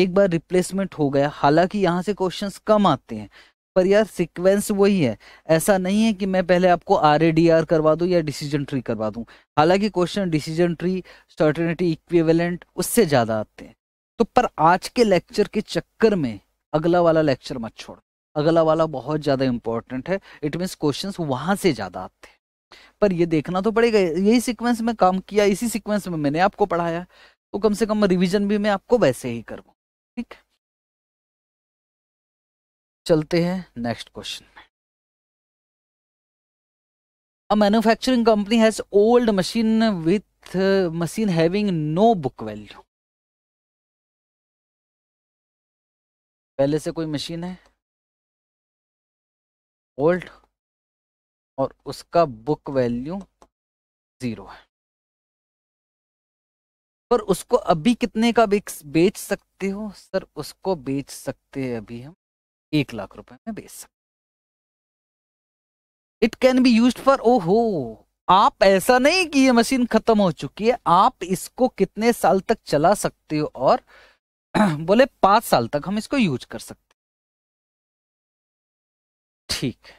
एक बार रिप्लेसमेंट हो गया हालांकि यहाँ से क्वेश्चन कम आते हैं पर यार सीक्वेंस वही है ऐसा नहीं है कि मैं पहले आपको आर ए डी आर करवा दूँ या डिसीजन ट्री करवा दूँ हालांकि question decision tree certainty equivalent उससे ज़्यादा आते हैं तो पर आज के लेक्चर के चक्कर में अगला वाला लेक्चर मत छोड़ अगला वाला बहुत ज़्यादा इंपॉर्टेंट है इट मीन्स क्वेश्चन वहाँ से ज़्यादा आते हैं पर ये देखना तो पड़ेगा यही सिक्वेंस में काम किया इसी सिक्वेंस में मैंने आपको पढ़ाया तो कम से कम रिविजन भी मैं आपको वैसे ही करूँ ठीक है चलते हैं नेक्स्ट क्वेश्चन में a manufacturing company has old machine with machine having no book value पहले से कोई मशीन है ओल्ड और उसका बुक वैल्यू जीरो है पर उसको अभी कितने का बेच सकते हो सर उसको बेच सकते हैं अभी हम एक लाख रुपए में बेच सकते it can be use for ओहो आप ऐसा नहीं कि ये मशीन खत्म हो चुकी है आप इसको कितने साल तक चला सकते हो और बोले पांच साल तक हम इसको यूज कर सकते ठीक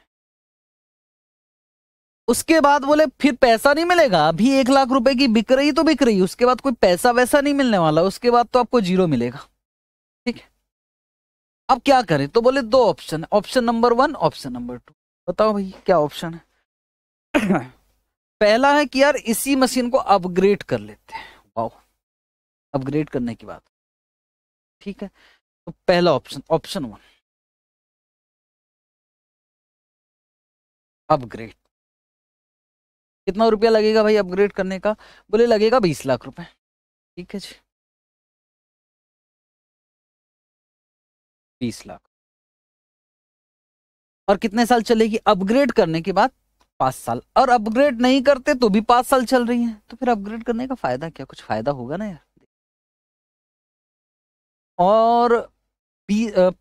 उसके बाद बोले फिर पैसा नहीं मिलेगा अभी एक लाख रुपए की बिक रही तो बिक रही उसके बाद कोई पैसा वैसा नहीं मिलने वाला उसके बाद तो आपको जीरो मिलेगा अब क्या करें तो बोले दो option option number one option number two बताओ भाई क्या ऑप्शन है पहला है कि यार इसी मशीन को अपग्रेड कर लेते हैं वाओ अपग्रेड करने की बात ठीक है तो पहला ऑप्शन ऑप्शन वन अपग्रेड कितना रुपया लगेगा भाई अपग्रेड करने का बोले लगेगा बीस लाख रुपए ठीक है जी बीस लाख और कितने साल चलेगी अपग्रेड करने के बाद पांच साल और अपग्रेड नहीं करते तो भी पांच साल चल रही है तो फिर अपग्रेड करने का फायदा क्या कुछ फायदा होगा ना यार और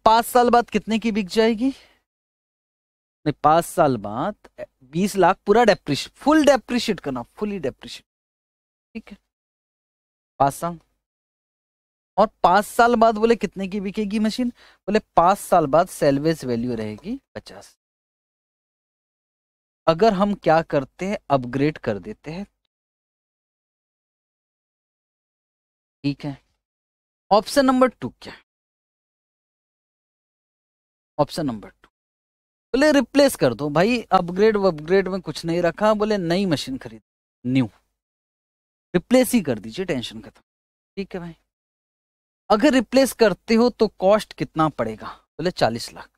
पांच साल बाद कितने की बिक जाएगी नहीं पांच साल बाद बीस लाख पूरा डेप्रिश फुल डेप्रिशिएट करना फुली डेप्रिशिएट ठीक है पांच साल और पांच साल बाद बोले कितने की बिकेगी मशीन बोले पांच साल बाद सेलवेज वैल्यू रहेगी पचास अगर हम क्या करते हैं अपग्रेड कर देते हैं ठीक है ऑप्शन नंबर टू क्या ऑप्शन नंबर टू बोले रिप्लेस कर दो भाई अपग्रेड अपग्रेड में कुछ नहीं रखा बोले नई मशीन खरीद न्यू रिप्लेस ही कर दीजिए टेंशन खत्म ठीक है भाई अगर रिप्लेस करते हो तो कॉस्ट कितना पड़ेगा बोले तो चालीस लाख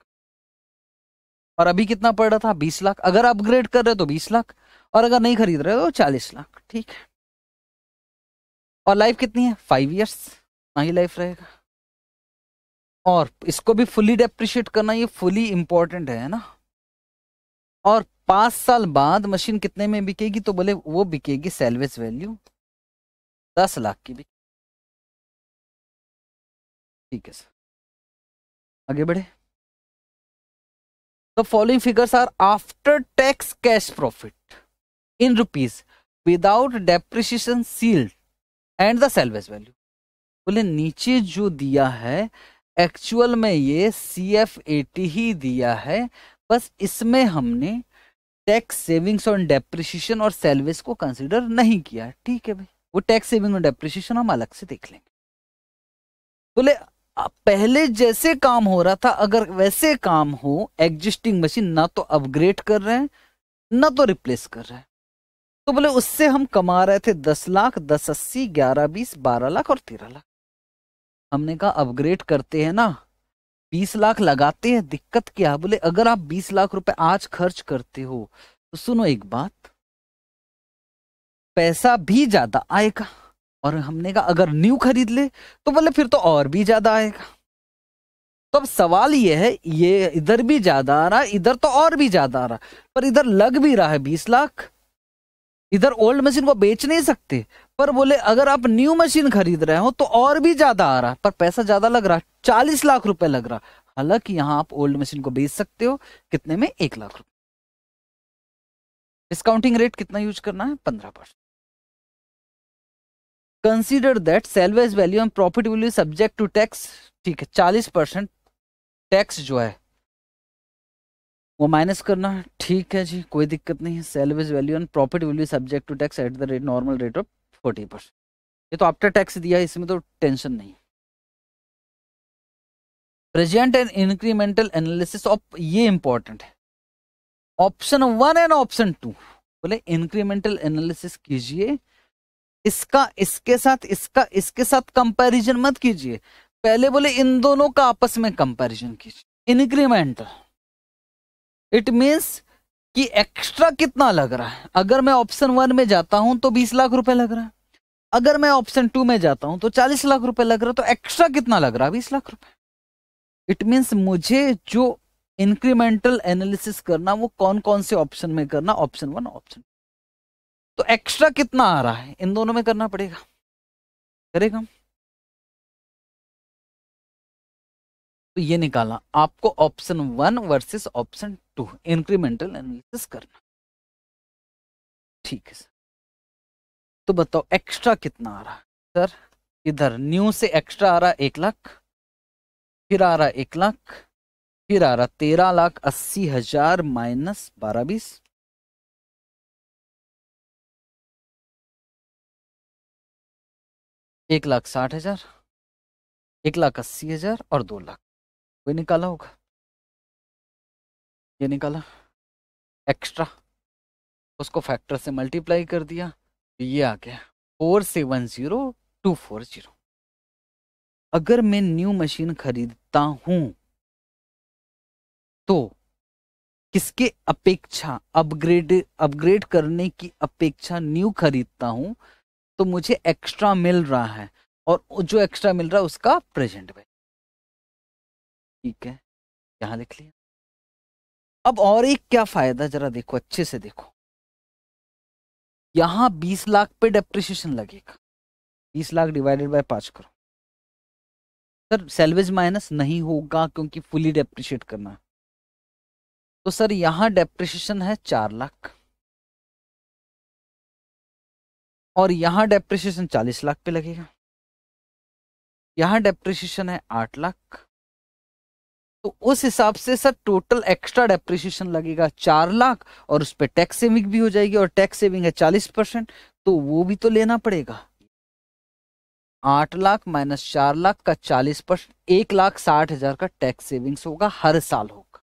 और अभी कितना पड़ रहा था बीस लाख अगर अपग्रेड कर रहे हो तो बीस लाख और अगर नहीं खरीद रहे हो तो चालीस लाख ठीक है और लाइफ कितनी है फाइव ईयर्स ना ही लाइफ रहेगा और इसको भी फुली डेप्रिशिएट करना ये फुली इंपॉर्टेंट है ना और पांच साल बाद मशीन कितने में बिकेगी तो बोले वो बिकेगी सेल्वेज वैल्यू दस लाख की बिक ठीक है सर आगे बढ़े the following figures are after tax cash profit in rupees without depreciation sealed and the salvage value बोले नीचे जो दिया है एक्चुअल में ये सी एफ एटी ही दिया है बस इसमें हमने टैक्स सेविंग्स ऑन डेप्रिशिएशन और सेल्वेज को कंसिडर नहीं किया ठीक है भाई वो टैक्स सेविंग और डेप्रिशिएशन हम अलग से देख लेंगे बोले पहले जैसे काम हो रहा था अगर वैसे काम हो एग्जिस्टिंग मशीन ना तो अपग्रेड कर रहे हैं ना तो रिप्लेस कर रहे हैं तो बोले उससे हम कमा रहे थे दस लाख दस अस्सी ग्यारह बीस बारह लाख और तेरह लाख हमने कहा अपग्रेड करते हैं ना बीस लाख लगाते हैं दिक्कत क्या बोले अगर आप बीस लाख रुपए आज खर्च करते हो तो सुनो एक बात पैसा भी ज्यादा आएगा और हमने कहा अगर न्यू खरीद ले तो बोले फिर तो और भी ज्यादा आएगा तो अब सवाल ये है ये इधर भी ज्यादा आ रहा इधर तो और भी ज्यादा आ रहा पर इधर लग भी रहा है बीस लाख इधर ओल्ड मशीन को बेच नहीं सकते पर बोले अगर आप न्यू मशीन खरीद रहे हो तो और भी ज्यादा आ रहा पर पैसा ज्यादा लग रहा चालीस लाख रुपए लग रहा हालांकि यहां आप ओल्ड मशीन को बेच सकते हो कितने में एक लाख रुपए डिस्काउंटिंग रेट कितना यूज करना है पंद्रह percent consider that salvage value and profit value subject to tax ठीक है चालीस परसेंट टैक्स जो है वो माइनस करना ठीक है जी कोई दिक्कत नहीं है salvage value and profit value subject to tax at the rate normal rate of forty percent ये तो आफ्टर टैक्स दिया है इसमें तो टेंशन नहीं present and incremental analysis of ये इंपॉर्टेंट है option one and option two बोले इंक्रीमेंटल एनालिसिस कीजिए इसका इसके साथ इसका इसके साथ कंपैरिजन मत कीजिए पहले बोले इन दोनों का आपस में कंपैरिजन कीजिए इंक्रीमेंटल इट मींस कि एक्स्ट्रा कितना लग रहा है अगर मैं ऑप्शन वन में जाता हूं तो बीस लाख रुपए लग रहा है अगर मैं ऑप्शन टू में जाता हूं तो चालीस लाख रुपए लग रहा है तो एक्स्ट्रा कितना लग रहा है बीस लाख रुपए इट मीन्स मुझे जो इंक्रीमेंटल एनालिसिस करना वो कौन कौन से ऑप्शन में करना ऑप्शन वन ऑप्शन तो एक्स्ट्रा कितना आ रहा है इन दोनों में करना पड़ेगा करेगा तो ये निकाला आपको option one versus option two incremental analysis करना ठीक है सर तो बताओ एक्स्ट्रा कितना आ रहा है सर इधर न्यू से एक्स्ट्रा आ रहा है एक लाख फिर आ रहा है एक लाख फिर आ रहा तेरह लाख अस्सी हजार माइनस बारह बीस एक लाख साठ हजार एक लाख अस्सी हजार और दो लाख कोई निकाला होगा ये निकाला एक्स्ट्रा उसको फैक्टर से मल्टीप्लाई कर दिया ये आ गया four seven zero two four zero अगर मैं न्यू मशीन खरीदता हूं तो किसके अपेक्षा अपग्रेड अपग्रेड करने की अपेक्षा न्यू खरीदता हूं तो मुझे एक्स्ट्रा मिल रहा है और जो एक्स्ट्रा मिल रहा है उसका प्रेजेंट वैल्यू ठीक है यहां लिख लिया अब और एक क्या फायदा जरा देखो अच्छे से देखो यहां बीस लाख पे डेप्रिसिएशन लगेगा बीस लाख डिवाइडेड बाय पांच करो सर सेल्वेज माइनस नहीं होगा क्योंकि फुली डेप्रिशिएट करना तो सर यहां डेप्रिशिएशन है चार लाख और यहाँ डेप्रिसिएशन चालीस लाख पे लगेगा यहाँ डेप्रिसिएशन है आठ लाख तो उस हिसाब से सर टोटल एक्स्ट्रा डेप्रिसिएशन लगेगा चार लाख और उस पर टैक्स सेविंग भी हो जाएगी और टैक्स सेविंग है चालीस परसेंट तो वो भी तो लेना पड़ेगा आठ लाख माइनस चार लाख का चालीस परसेंट एक लाख साठ हजार का टैक्स सेविंग्स होगा हर साल होगा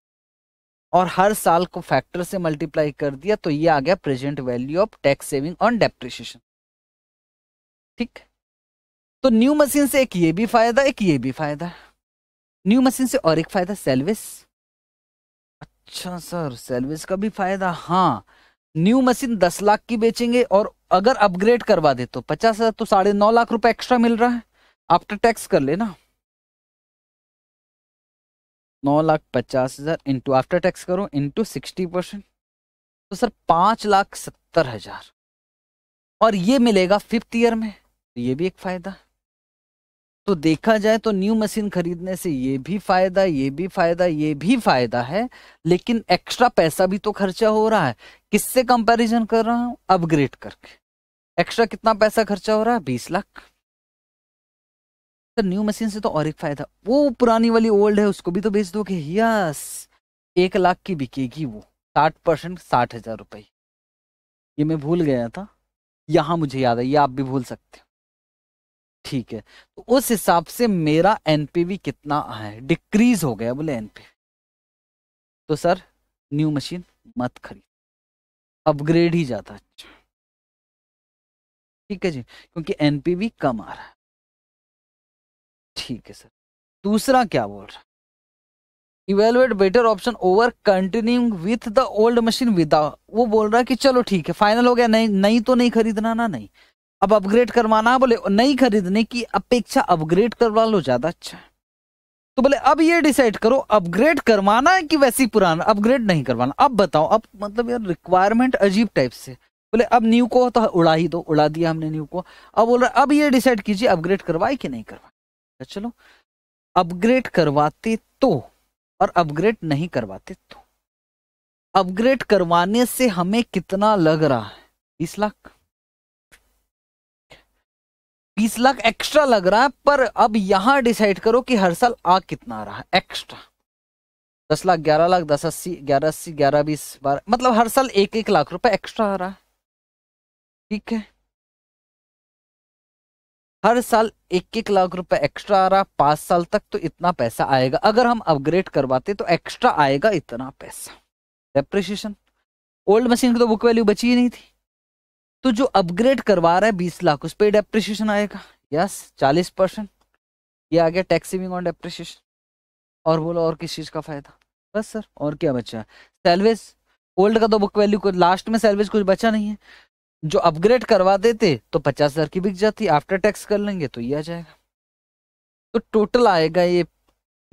और हर साल को फैक्टर से मल्टीप्लाई कर दिया तो ये आ गया present value of tax saving on depreciation ठीक तो न्यू मशीन से एक ये भी फायदा एक ये भी फायदा न्यू मशीन से और एक फायदा सेल्विस अच्छा सर सेल्विस का भी फायदा हाँ न्यू मशीन दस लाख की बेचेंगे और अगर अपग्रेड करवा दे तो पचास हजार तो साढ़े नौ लाख रुपए एक्स्ट्रा मिल रहा है आफ्टर टैक्स कर लेना नौ लाख पचास हजार इंटू आफ्टर टैक्स करो इंटू सिक्सटी परसेंट तो सर पांच लाख सत्तर हजार और ये मिलेगा फिफ्थ ईयर में तो ये भी एक फायदा तो देखा जाए तो न्यू मशीन खरीदने से ये भी फायदा ये भी फायदा ये भी फायदा है लेकिन एक्स्ट्रा पैसा भी तो खर्चा हो रहा है किससे कंपैरिजन कर रहा हूं अपग्रेड करके एक्स्ट्रा कितना पैसा खर्चा हो रहा है बीस लाख तो न्यू मशीन से तो और एक फायदा वो पुरानी वाली ओल्ड है उसको भी तो बेच दोगे यस एक लाख की बिकेगी वो साठ परसेंट साठ हजार रुपये ये मैं भूल गया था यहां मुझे याद है ये आप भी भूल सकते हो ठीक है तो उस हिसाब से मेरा एनपीवी कितना है डिक्रीज हो गया बोले एनपीवी तो सर न्यू मशीन मत खरीद अपग्रेड ही जाता अच्छा। ठीक है जी क्योंकि एनपीवी कम आ रहा है ठीक है सर दूसरा क्या बोल रहा evaluate better option over continue with the old machine without वो बोल रहा है कि चलो ठीक है फाइनल हो गया नहीं नहीं तो नहीं खरीदना ना नहीं अब अपग्रेड करवाना बोले नहीं खरीदने की अपेक्षा अपग्रेड करवा लो ज्यादा अच्छा है तो बोले अब ये डिसाइड करो अपग्रेड करवाना है कि वैसी पुराना अपग्रेड नहीं करवाना अब बताओ अब मतलब यार रिक्वायरमेंट अजीब टाइप से बोले अब न्यू को तो उड़ा ही दो उड़ा दिया हमने न्यू को अब बोल रहा अब ये डिसाइड कीजिए अपग्रेड करवाए कि नहीं करवाए अच्छा, चलो अपग्रेड करवाते तो और अपग्रेड नहीं करवाते तो अपग्रेड करवाने से हमें कितना लग रहा है बीस लाख बीस लाख एक्स्ट्रा लग रहा है पर अब यहां डिसाइड करो कि हर साल आ कितना आ रहा है एक्स्ट्रा दस लाख ग्यारह लाख दस अस्सी ग्यारह अस्सी ग्यारह बीस बारह मतलब हर साल एक एक लाख रुपए एक्स्ट्रा आ रहा है ठीक है हर साल एक एक लाख रुपए एक्स्ट्रा आ रहा पांच साल तक तो इतना पैसा आएगा अगर हम अपग्रेड करवाते तो एक्स्ट्रा आएगा इतना पैसा डेप्रिशिएशन ओल्ड मशीन की तो बुक वैल्यू बची ही नहीं थी तो जो अपग्रेड करवा रहा है बीस लाख उस पर डेप्रिशिएशन आएगा यस चालीस परसेंट ये आ गया टैक्स सेविंग ऑन डेप्रिशिएशन और बोलो और किस चीज़ का फायदा बस सर और क्या बचा है सैलवेज ओल्ड का तो बुक वैल्यू को लास्ट में सैलवेज कुछ बचा नहीं है जो अपग्रेड करवा देते तो पचास हज़ार की बिक जाती आफ्टर टैक्स कर लेंगे तो ये आ जाएगा तो टोटल आएगा ये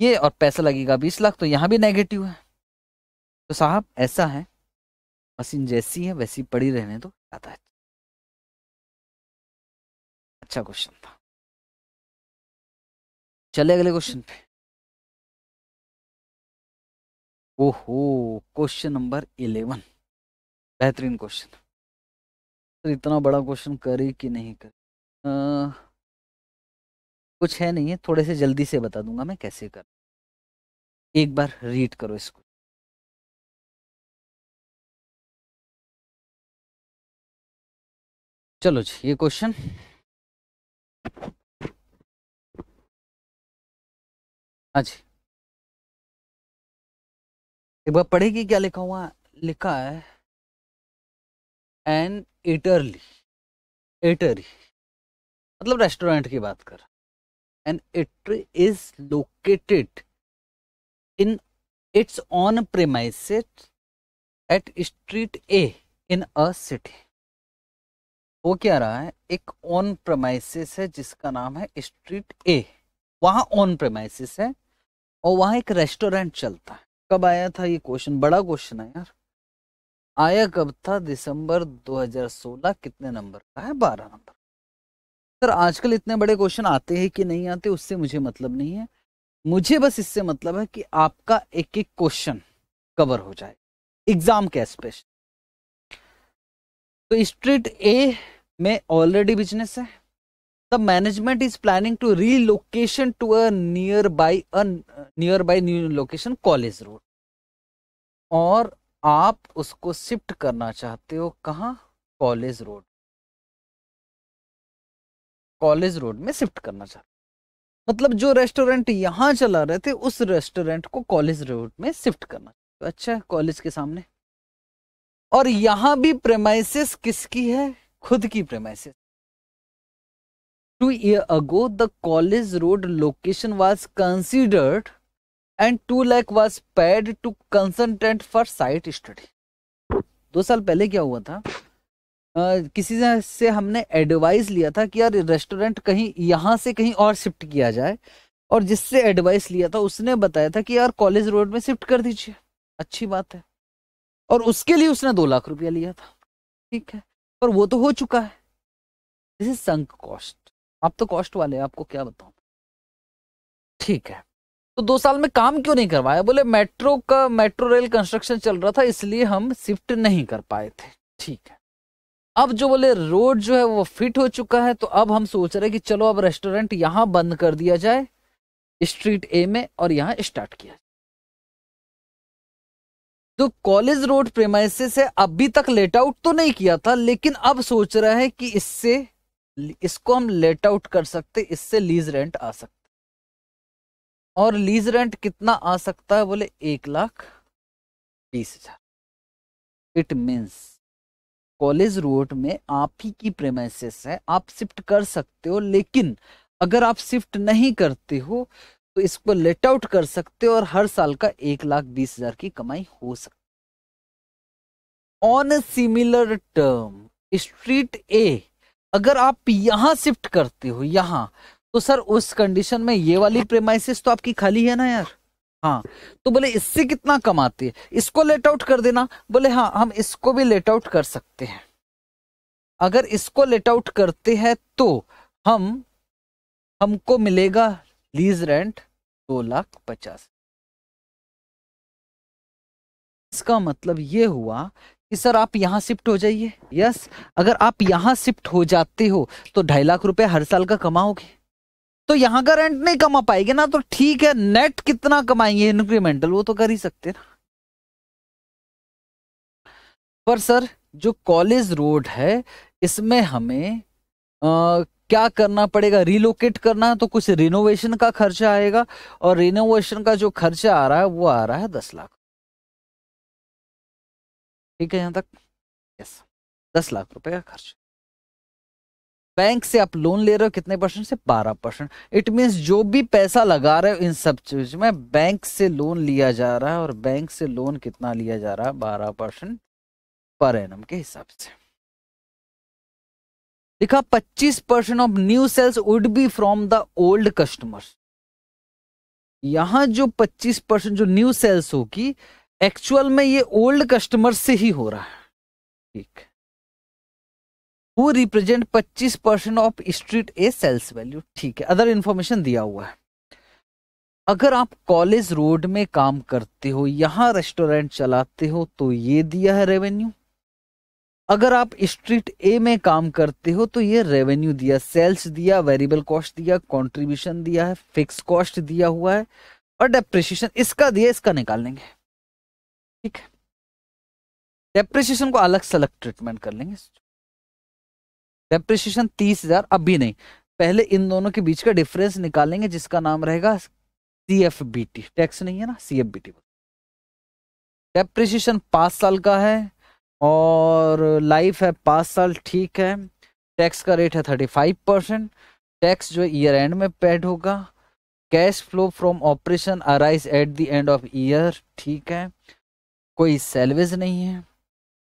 ये और पैसा लगेगा बीस लाख तो यहाँ भी नेगेटिव है तो साहब ऐसा है मशीन जैसी है वैसी पड़ी रहने तो ज़्यादा है अच्छा। अच्छा क्वेश्चन था चले अगले क्वेश्चन पे ओहो क्वेश्चन नंबर इलेवन बेहतरीन क्वेश्चन तो इतना बड़ा क्वेश्चन करी कि नहीं कर आ, कुछ है नहीं है थोड़े से जल्दी से बता दूंगा मैं कैसे कर एक बार रीड करो इसको चलो जी ये क्वेश्चन हाँ जी एक बार पढ़ेगी क्या लिखा हुआ लिखा है एन इटरली एटरी मतलब रेस्टोरेंट की बात कर an eatery is located in its own premises at street A in a city वो क्या रहा है एक ऑन प्रमाइसिस है जिसका नाम है स्ट्रीट ए वहाँ ऑन प्रमाइसिस है और वहां एक रेस्टोरेंट चलता है कब आया था ये क्वेश्चन बड़ा क्वेश्चन है यार आया कब था दिसंबर 2016 कितने नंबर का है 12 नंबर सर आजकल इतने बड़े क्वेश्चन आते हैं कि नहीं आते उससे मुझे मतलब नहीं है मुझे बस इससे मतलब है कि आपका एक एक क्वेश्चन कवर हो जाए एग्जाम के स्पेशल तो स्ट्रीट ए में ऑलरेडी बिजनेस है the management is planning to relocation to a nearby a nearby new location college road और आप उसको शिफ्ट करना चाहते हो कहाँ कॉलेज रोड कॉलेज रोड में शिफ्ट करना चाहते हो मतलब जो रेस्टोरेंट यहाँ चला रहे थे उस रेस्टोरेंट को कॉलेज रोड में शिफ्ट करना अच्छा कॉलेज के सामने और यहां भी प्रेमाइसिस किसकी है खुद की premises two year ago the college road location was considered and two lakh was paid to consultant for site study दो साल पहले क्या हुआ था Uh, किसी से हमने एडवाइस लिया था कि यार रेस्टोरेंट कहीं यहाँ से कहीं और शिफ्ट किया जाए और जिससे एडवाइस लिया था उसने बताया था कि यार कॉलेज रोड में शिफ्ट कर दीजिए अच्छी बात है और उसके लिए उसने दो लाख रुपया लिया था ठीक है पर वो तो हो चुका है दिस इज संक कॉस्ट आप तो कॉस्ट वाले आपको क्या बताऊं ठीक है तो दो साल में काम क्यों नहीं करवाया बोले मेट्रो का मेट्रो रेल कंस्ट्रक्शन चल रहा था इसलिए हम शिफ्ट नहीं कर पाए थे ठीक है अब जो बोले रोड जो है वो फिट हो चुका है तो अब हम सोच रहे हैं कि चलो अब रेस्टोरेंट यहां बंद कर दिया जाए स्ट्रीट ए में और यहाँ स्टार्ट किया तो कॉलेज रोड प्रेमाइसे से अभी तक लेट आउट तो नहीं किया था लेकिन अब सोच रहा है कि इससे इसको हम लेट आउट कर सकते इससे लीज रेंट आ सकता और लीज रेंट कितना आ सकता है बोले एक लाख बीस हजार इट मीन्स कॉलेज रोड में आप ही की प्रेमाइसिस है आप शिफ्ट कर सकते हो लेकिन अगर आप शिफ्ट नहीं करते हो तो इसको लेट आउट कर सकते हो और हर साल का एक लाख बीस हजार की कमाई हो सकती on similar term street A अगर आप यहां शिफ्ट करते हो यहां तो सर उस कंडीशन में ये वाली प्रेमाइसिस तो आपकी खाली है ना यार हाँ तो बोले इससे कितना कमाते है इसको लेट आउट कर देना बोले हाँ हम इसको भी लेट आउट कर सकते हैं अगर इसको लेट आउट करते हैं तो हम हमको मिलेगा लीज रेंट दो लाख पचास इसका मतलब ये हुआ कि सर आप यहाँ शिफ्ट हो जाइए यस अगर आप यहाँ शिफ्ट हो जाते हो तो ढाई लाख रुपए हर साल का कमाओगे तो यहाँ का रेंट नहीं कमा पाएंगे ना तो ठीक है नेट कितना कमाएंगे इंक्रीमेंटल वो तो कर ही सकते ना पर सर जो कॉलेज रोड है इसमें हमें आ, क्या करना पड़ेगा रिलोकेट करना है तो कुछ रिनोवेशन का खर्चा आएगा और रिनोवेशन का जो खर्चा आ रहा है वो आ रहा है दस लाख ठीक है यहां तक यस दस लाख रुपए का खर्च बैंक से आप लोन ले रहे हो कितने परसेंट से बारह परसेंट इट मीन जो भी पैसा लगा रहे हो इन सब चीज में बैंक से लोन लिया जा रहा है और बैंक से लोन कितना लिया जा रहा है बारह परसेंट पर एनम के हिसाब से लिखा 25 percent of new sales would be from the old customers यहां जो 25 परसेंट जो न्यू सेल्स होगी एक्चुअल में ये ओल्ड कस्टमर से ही हो रहा है ठीक वो represent 25 percent of street A sales value ठीक है अदर इंफॉर्मेशन दिया हुआ है अगर आप कॉलेज रोड में काम करते हो यहां रेस्टोरेंट चलाते हो तो ये दिया है रेवेन्यू अगर आप स्ट्रीट ए में काम करते हो तो ये रेवेन्यू दिया सेल्स दिया वेरिएबल कॉस्ट दिया कंट्रीब्यूशन दिया है फिक्स कॉस्ट दिया हुआ है और डेप्रिसिएशन इसका दिया इसका निकाल लेंगे ठीक है डेप्रिसिएशन को अलग से अलग ट्रीटमेंट कर लेंगे डेप्रिसिएशन तीस हजार अभी नहीं पहले इन दोनों के बीच का डिफरेंस निकालेंगे जिसका नाम रहेगा C F B T tax नहीं है ना C F B T depreciation पांच साल का है और लाइफ है पाँच साल ठीक है टैक्स का रेट है थर्टी फाइव परसेंट टैक्स जो ईयर एंड में पेड होगा cash flow from operation arise at the end of year ठीक है कोई सेलवेज नहीं है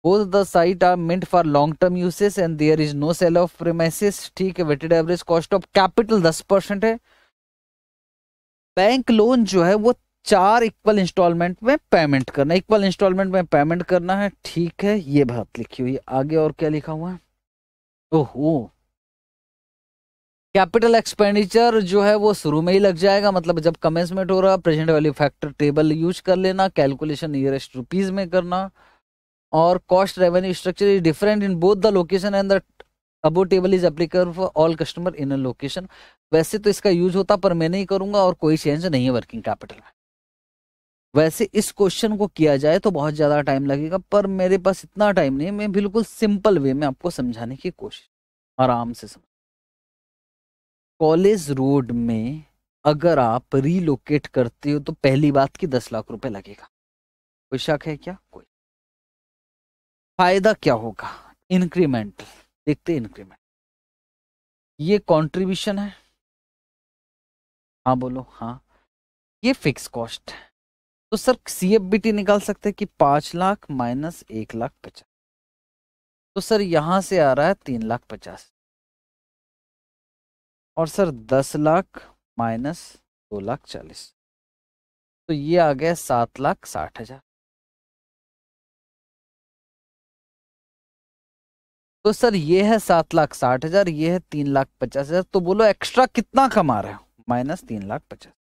both the site are meant for long term usage and there is no sale of premises ठीक है weighted average cost of capital दस परसेंट है बैंक लोन जो है वो चार इक्वल इंस्टॉलमेंट में पेमेंट करना इक्वल इंस्टॉलमेंट में पेमेंट करना है ठीक है ये बात लिखी हुई आगे और क्या लिखा हुआ है ओहो कैपिटल एक्सपेंडिचर जो है वो शुरू में ही लग जाएगा मतलब जब कमेंसमेंट हो रहा है present value factor table use कर लेना कैलकुलेशन नियरेस्ट रुपीज में करना और cost revenue structure is different in both the location and the above table is applicable for all customer in a location वैसे तो इसका यूज होता पर मैं नहीं करूंगा और कोई चेंज नहीं है वर्किंग कैपिटल में वैसे इस क्वेश्चन को किया जाए तो बहुत ज़्यादा टाइम लगेगा पर मेरे पास इतना टाइम नहीं मैं बिल्कुल सिंपल वे में आपको समझाने की कोशिश आराम से समझ कॉलेज रोड में अगर आप रीलोकेट करते हो तो पहली बात की दस लाख रुपए लगेगा कोई शक है क्या कोई फायदा क्या होगा इंक्रीमेंटल देखते इंक्रीमेंट ये कंट्रीब्यूशन है हाँ बोलो हाँ ये फिक्स कॉस्ट है तो सर सी निकाल सकते हैं कि पांच लाख माइनस एक लाख पचास तो सर यहां से आ रहा है तीन लाख पचास और सर दस लाख माइनस दो लाख चालीस तो ये आ गया सात लाख साठ हजार तो सर ये है सात लाख साठ हजार ये है तीन लाख पचास हजार तो बोलो एक्स्ट्रा कितना कमा रहे हो माइनस तीन लाख पचास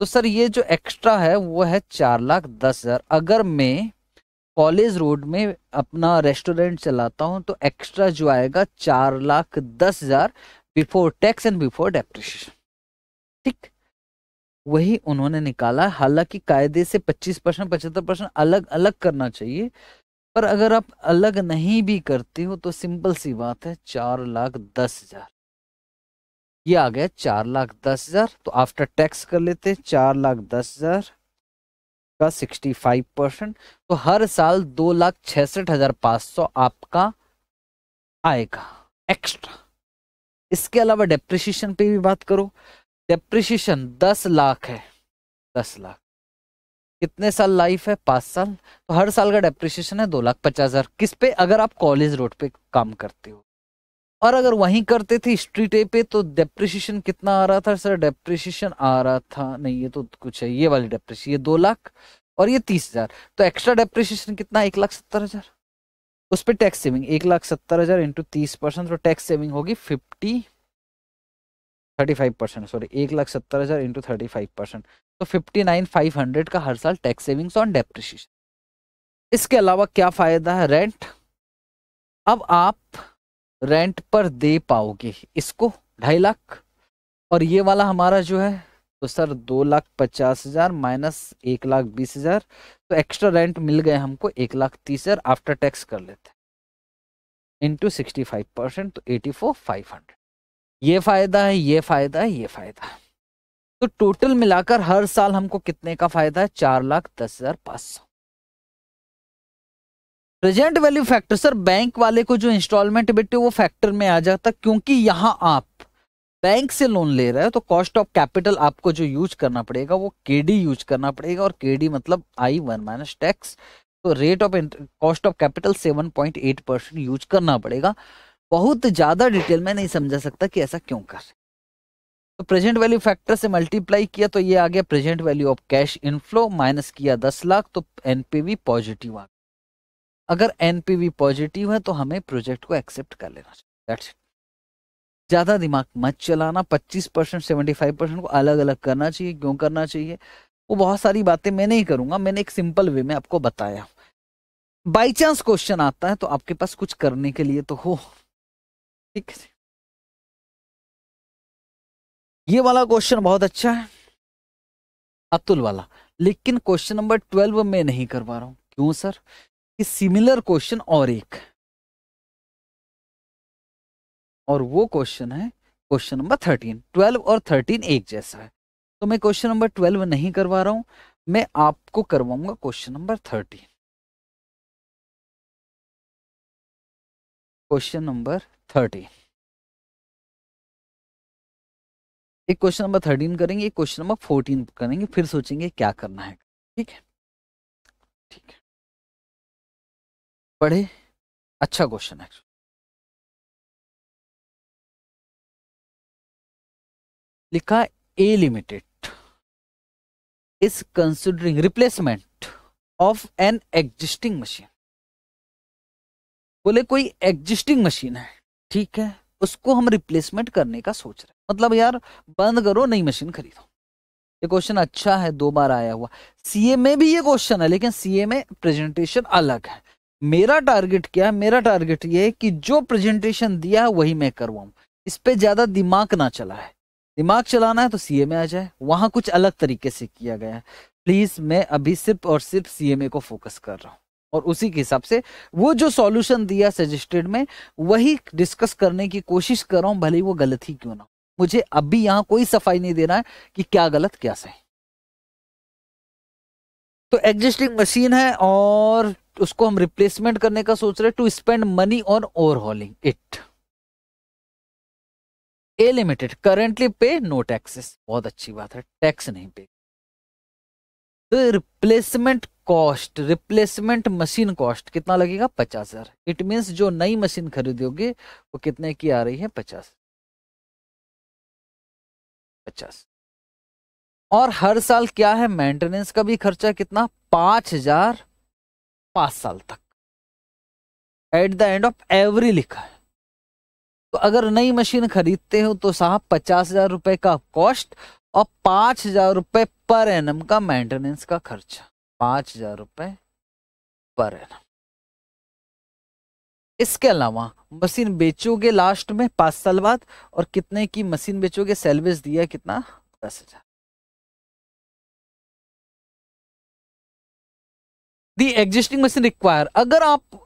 तो सर ये जो एक्स्ट्रा है वो है चार लाख दस हजार अगर मैं कॉलेज रोड में अपना रेस्टोरेंट चलाता हूँ तो एक्स्ट्रा जो आएगा चार लाख दस हजार before tax and before depreciation ठीक वही उन्होंने निकाला हालांकि कायदे से 25 परसेंट पचहत्तर परसेंट अलग अलग करना चाहिए पर अगर आप अलग नहीं भी करते हो तो सिंपल सी बात है चार लाख दस हजार ये आ गया चार लाख दस हजार तो आफ्टर टैक्स कर लेते हैं चार लाख दस हजार का सिक्सटी फाइव परसेंट तो हर साल दो लाख छियासठ हजार पाँच सौ आपका आएगा एक्स्ट्रा इसके अलावा डेप्रिशिएशन पे भी बात करो डेप्रिशिएशन दस लाख है दस लाख कितने साल लाइफ है पाँच साल तो हर साल का डेप्रिशिएशन है दो लाख पचास हजार किस पे अगर आप कॉलेज रोड पे काम करते हो और अगर वहीं करते थे स्ट्रीट ए पे तो डेप्रिसिएशन कितना आ रहा था सर डेप्रिसिएशन आ रहा था नहीं ये तो कुछ है ये वाली डेप्रिसिएशन ये दो लाख और ये तीस हजार तो एक्स्ट्रा डेप्रिसिएशन कितना एक लाख सत्तर हजार उस पर टैक्स सेविंग एक लाख सत्तर हजार इंटू तीस परसेंट तो टैक्स सेविंग होगी fifty thirty five percent sorry एक लाख सत्तर हजार इंटू थर्टी फाइव परसेंट तो फिफ्टी नाइन फाइव हंड्रेड का हर साल टैक्स सेविंग्स ऑन डेप्रिसिएशन इसके अलावा क्या फायदा है रेंट अब आप रेंट पर दे पाओगे इसको ढाई लाख और ये वाला हमारा जो है तो सर दो लाख पचास हज़ार माइनस एक लाख बीस हज़ार तो एक्स्ट्रा रेंट मिल गए हमको एक लाख तीस हज़ार आफ्टर टैक्स कर लेते हैं इंटू सिक्सटी फाइव परसेंट तो एटी फोर फाइव हंड्रेड ये फ़ायदा है ये फ़ायदा है ये फ़ायदा तो टोटल मिलाकर हर साल हमको कितने का फ़ायदा है चार लाख दस हज़ार पाँच सौ present value factor sir bank वाले को जो इंस्टॉलमेंट बेटे वो फैक्टर में आ जाता क्योंकि यहाँ आप बैंक से लोन ले रहे हो तो कॉस्ट ऑफ कैपिटल आपको जो यूज करना पड़ेगा वो के यूज करना पड़ेगा और के मतलब आई वन माइनस टैक्स तो rate of cost of capital seven point eight percent use करना पड़ेगा बहुत ज़्यादा डिटेल में नहीं समझा सकता कि ऐसा क्यों कर तो प्रेजेंट वैल्यू फैक्टर से मल्टीप्लाई किया तो ये आ गया present value of cash inflow minus किया दस लाख तो एनपीवी पॉजिटिव आ गया अगर एनपीवी पॉजिटिव है तो हमें प्रोजेक्ट को एक्सेप्ट कर लेना चाहिए ज़्यादा दिमाग मत चलाना 25 परसेंट सेवेंटी परसेंट को अलग अलग करना चाहिए क्यों करना चाहिए वो बहुत सारी बातें मैं नहीं करूंगा मैंने एक सिंपल वे में आपको बताया बाई चांस क्वेश्चन आता है तो आपके पास कुछ करने के लिए तो हो ठीक है ये वाला क्वेश्चन बहुत अच्छा है अतुल वाला लेकिन क्वेश्चन नंबर ट्वेल्व में नहीं करवा रहा हूं क्यों सर सिमिलर क्वेश्चन और एक और वो क्वेश्चन है क्वेश्चन नंबर थर्टीन ट्वेल्व और थर्टीन एक जैसा है तो मैं क्वेश्चन नंबर ट्वेल्व नहीं करवा रहा हूं मैं आपको करवाऊंगा question number thirteen question number thirteen एक क्वेश्चन नंबर थर्टीन करेंगे एक क्वेश्चन नंबर फोर्टीन करेंगे फिर सोचेंगे क्या करना है ठीक है ठीक है पढ़े अच्छा क्वेश्चन है लिखा A limited is considering replacement of an existing machine बोले कोई एग्जिस्टिंग मशीन है ठीक है उसको हम रिप्लेसमेंट करने का सोच रहे हैं मतलब यार बंद करो नई मशीन खरीदो ये क्वेश्चन अच्छा है दो बार आया हुआ सीए में भी ये क्वेश्चन है लेकिन सीए में प्रेजेंटेशन अलग है मेरा टारगेट क्या है मेरा टारगेट ये है कि जो प्रेजेंटेशन दिया है वही मैं करवाऊँ इस पर ज़्यादा दिमाग ना चला है दिमाग चलाना है तो सी में आ जाए वहाँ कुछ अलग तरीके से किया गया है प्लीज़ मैं अभी सिर्फ और सिर्फ सीएमए को फोकस कर रहा हूँ और उसी के हिसाब से वो जो सॉल्यूशन दिया सजेस्टेड में वही डिस्कस करने की कोशिश कर रहा हूँ भले ही वो गलत ही क्यों ना मुझे अभी यहाँ कोई सफाई नहीं देना है कि क्या गलत क्या सही तो एग्जिस्टिंग मशीन है और उसको हम रिप्लेसमेंट करने का सोच रहे to spend money on overhauling it A limited currently pay no taxes बहुत अच्छी बात है टैक्स नहीं पे तो replacement cost replacement machine cost कितना लगेगा पचास हजार इट मीन्स जो नई मशीन खरीदोगे वो कितने की आ रही है पचास पचास और हर साल क्या है मेंटेनेंस का भी खर्चा कितना पांच हजार पाँच साल तक at the end of every लिखा है तो अगर नई मशीन खरीदते हो तो साहब पचास हजार रुपए का कॉस्ट और पांच हजार रुपए पर एन का मेंटेनेंस का खर्चा पांच हजार रुपए पर एन इसके अलावा मशीन बेचोगे लास्ट में पांच साल बाद और कितने की मशीन बेचोगे सेलवेज दिया कितना दस हजार दी एग्जिस्टिंग मशीन रिक्वायर अगर आप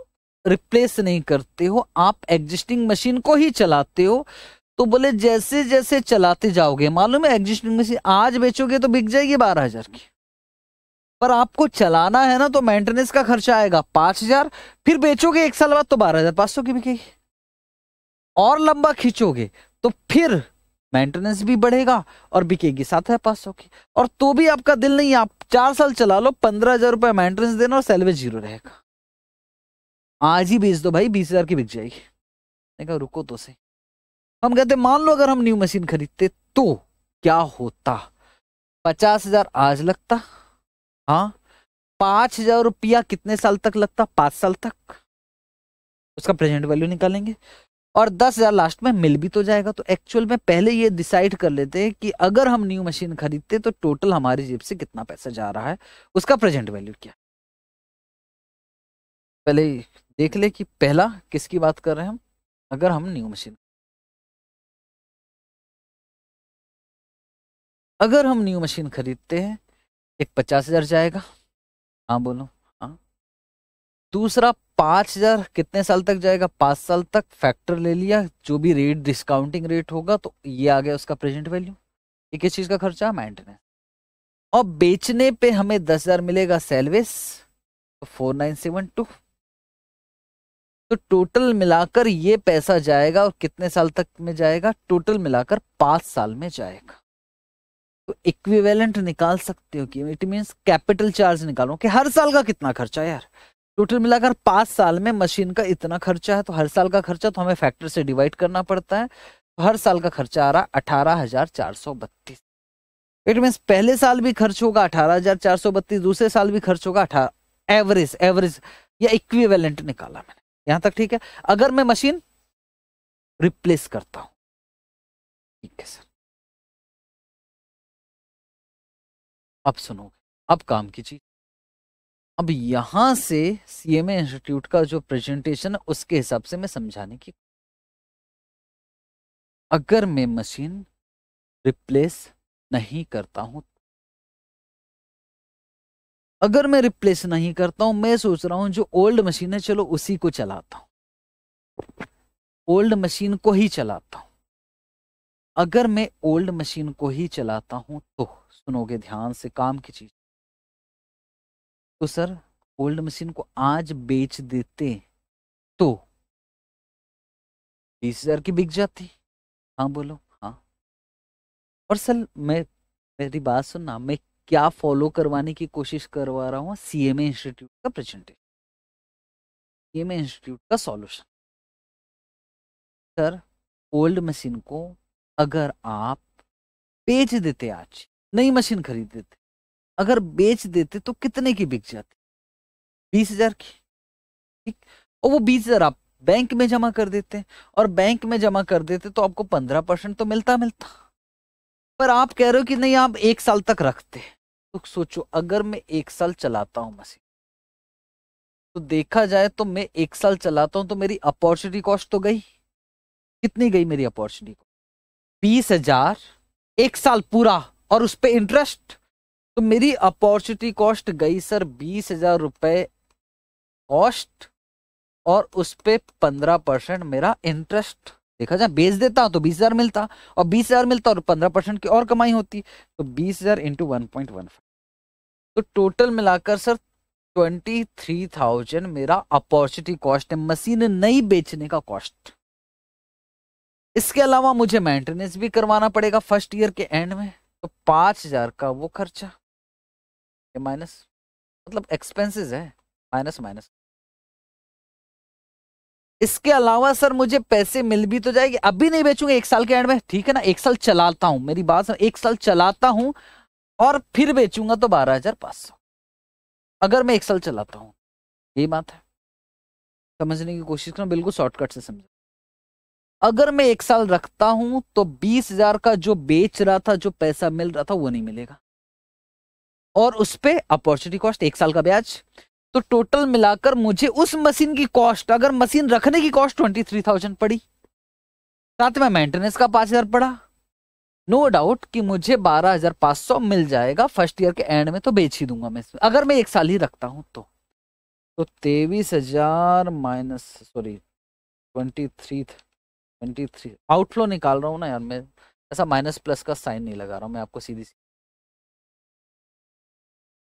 रिप्लेस नहीं करते हो आप एग्जिस्टिंग मशीन को ही चलाते हो तो बोले जैसे जैसे चलाते जाओगे मालूम है एग्जिस्टिंग मशीन आज बेचोगे तो बिक जाएगी बारह हजार की पर आपको चलाना है ना तो मेंटेनेंस का खर्चा आएगा पांच हजार फिर बेचोगे एक साल बाद तो बारह हजार पांच सौ की बिकेगी और लंबा खींचोगे तो फिर मेंटेनेंस भी बढ़ेगा और बिकेगी साथ है पास की और तो भी आपका दिल नहीं आप चार साल चला लो पंद्रह हजार रुपये मेंटेनेंस देना और सैलरी जीरो रहेगा आज ही बेच दो भाई बीस हजार की बिक जाएगी मैंने कहा रुको तो सही हम कहते मान लो अगर हम न्यू मशीन खरीदते तो क्या होता पचास हजार आज लगता हाँ पांच हजार रुपया कितने साल तक लगता पांच साल तक उसका प्रेजेंट वैल्यू निकालेंगे और दस हजार लास्ट में मिल भी तो जाएगा तो एक्चुअल में पहले ये डिसाइड कर लेते हैं कि अगर हम न्यू मशीन खरीदते तो टोटल हमारी जेब से कितना पैसा जा रहा है उसका प्रेजेंट वैल्यू क्या पहले देख ले कि पहला किसकी बात कर रहे हैं हम अगर हम न्यू मशीन अगर हम न्यू मशीन खरीदते हैं एक पचास हजार जाएगा हाँ बोलो हाँ दूसरा पाँच हजार कितने साल तक जाएगा पाँच साल तक फैक्टर ले लिया जो भी रेट डिस्काउंटिंग रेट होगा तो ये आ गया उसका प्रेजेंट वैल्यू ये किस चीज़ का खर्चा मेंटेनेंस और बेचने पे हमें दस हजार मिलेगा सेलवेस तो फोर नाइन सेवन टू तो टोटल मिलाकर ये पैसा जाएगा और कितने साल तक में जाएगा टोटल मिलाकर पाँच साल में जाएगा तो इक्विवेलेंट निकाल सकते हो कि इट मीन्स कैपिटल चार्ज निकालो कि हर साल का कितना खर्चा यार टोटल मिलाकर पांच साल में मशीन का इतना खर्चा है तो हर साल का खर्चा तो हमें फैक्टर से डिवाइड करना पड़ता है तो हर साल का खर्चा आ रहा अठारह हजार चार सौ बत्तीस इट मीन पहले साल भी खर्च होगा अठारह हजार चार सौ बत्तीस दूसरे साल भी खर्च होगा अठारह एवरेज एवरेज या इक्विवेलेंट निकाला मैंने यहां तक ठीक है अगर मैं मशीन रिप्लेस करता हूं ठीक है सर अब सुनो अब काम कीजिए अब यहां से सीएमए इंस्टीट्यूट का जो प्रेजेंटेशन है उसके हिसाब से मैं समझाने की अगर मैं मशीन रिप्लेस नहीं करता हूं अगर मैं रिप्लेस नहीं करता हूं मैं सोच रहा हूं जो ओल्ड मशीन है चलो उसी को चलाता हूं ओल्ड मशीन को ही चलाता हूं अगर मैं ओल्ड मशीन को ही चलाता हूं तो सुनोगे ध्यान से काम की चीज तो सर ओल्ड मशीन को आज बेच देते तो बीस हजार की बिक जाती हाँ बोलो हाँ और सर मैं मेरी बात सुनना मैं क्या फॉलो करवाने की कोशिश करवा रहा हूँ सी एम इंस्टीट्यूट का प्रेजेंटेशन सी एम इंस्टीट्यूट का सॉल्यूशन सर ओल्ड मशीन को अगर आप बेच देते आज नई मशीन खरीद देते अगर बेच देते तो कितने की बिक जाती बीस हजार की ठीक और वो बीस हजार आप बैंक में जमा कर देते और बैंक में जमा कर देते तो आपको पंद्रह परसेंट तो मिलता मिलता पर आप कह रहे हो कि नहीं आप एक साल तक रखते तो सोचो अगर मैं एक साल चलाता हूँ मशीन तो देखा जाए तो मैं एक साल चलाता हूं तो मेरी अपॉर्चुनिटी कॉस्ट तो गई कितनी गई मेरी अपॉर्चुनिटी कॉस्ट बीस हजार एक साल पूरा और उस पर इंटरेस्ट तो मेरी अपॉर्चुनिटी कॉस्ट गई सर बीस हजार रुपये कॉस्ट और उस पर पंद्रह परसेंट मेरा इंटरेस्ट देखा जाए बेच देता तो बीस हजार मिलता और बीस हजार मिलता और पंद्रह परसेंट की और कमाई होती तो बीस हजार into one point one five तो टोटल मिलाकर सर ट्वेंटी थ्री थाउजेंड मेरा अपॉर्चुनिटी कॉस्ट है मशीन नहीं बेचने का कॉस्ट इसके अलावा मुझे मेंटेनेंस भी करवाना पड़ेगा फर्स्ट ईयर के एंड में तो पाँच हजार का वो खर्चा ये माइनस मतलब एक्सपेंसेस है माइनस माइनस इसके अलावा सर मुझे पैसे मिल भी तो जाएगी अभी नहीं बेचूंगा एक साल के एंड में ठीक है ना एक साल चलाता हूँ मेरी बात एक साल चलाता हूँ और फिर बेचूंगा तो बारह हजार पांच सौ अगर मैं एक साल चलाता हूँ ये बात है समझने की कोशिश करूँ बिल्कुल शॉर्टकट से समझ अगर मैं एक साल रखता हूँ तो बीस हजार का जो बेच रहा था जो पैसा मिल रहा था वो नहीं मिलेगा और उस पर अपॉर्चुनिटी कॉस्ट एक साल का ब्याज तो टोटल मिलाकर मुझे उस मशीन की कॉस्ट अगर मशीन रखने की कॉस्ट ट्वेंटी थ्री थाउजेंड पड़ी साथ में मेंटेनेंस का पाँच हजार पड़ा नो no डाउट कि मुझे बारह हजार पाँच सौ मिल जाएगा फर्स्ट ईयर के एंड में तो बेच ही दूंगा मैं इसमें अगर मैं एक साल ही रखता हूँ तो तो तेईस हजार minus sorry twenty three twenty three outflow निकाल रहा हूँ ना यार मैं ऐसा माइनस प्लस का साइन नहीं लगा रहा हूँ मैं आपको सीधी सी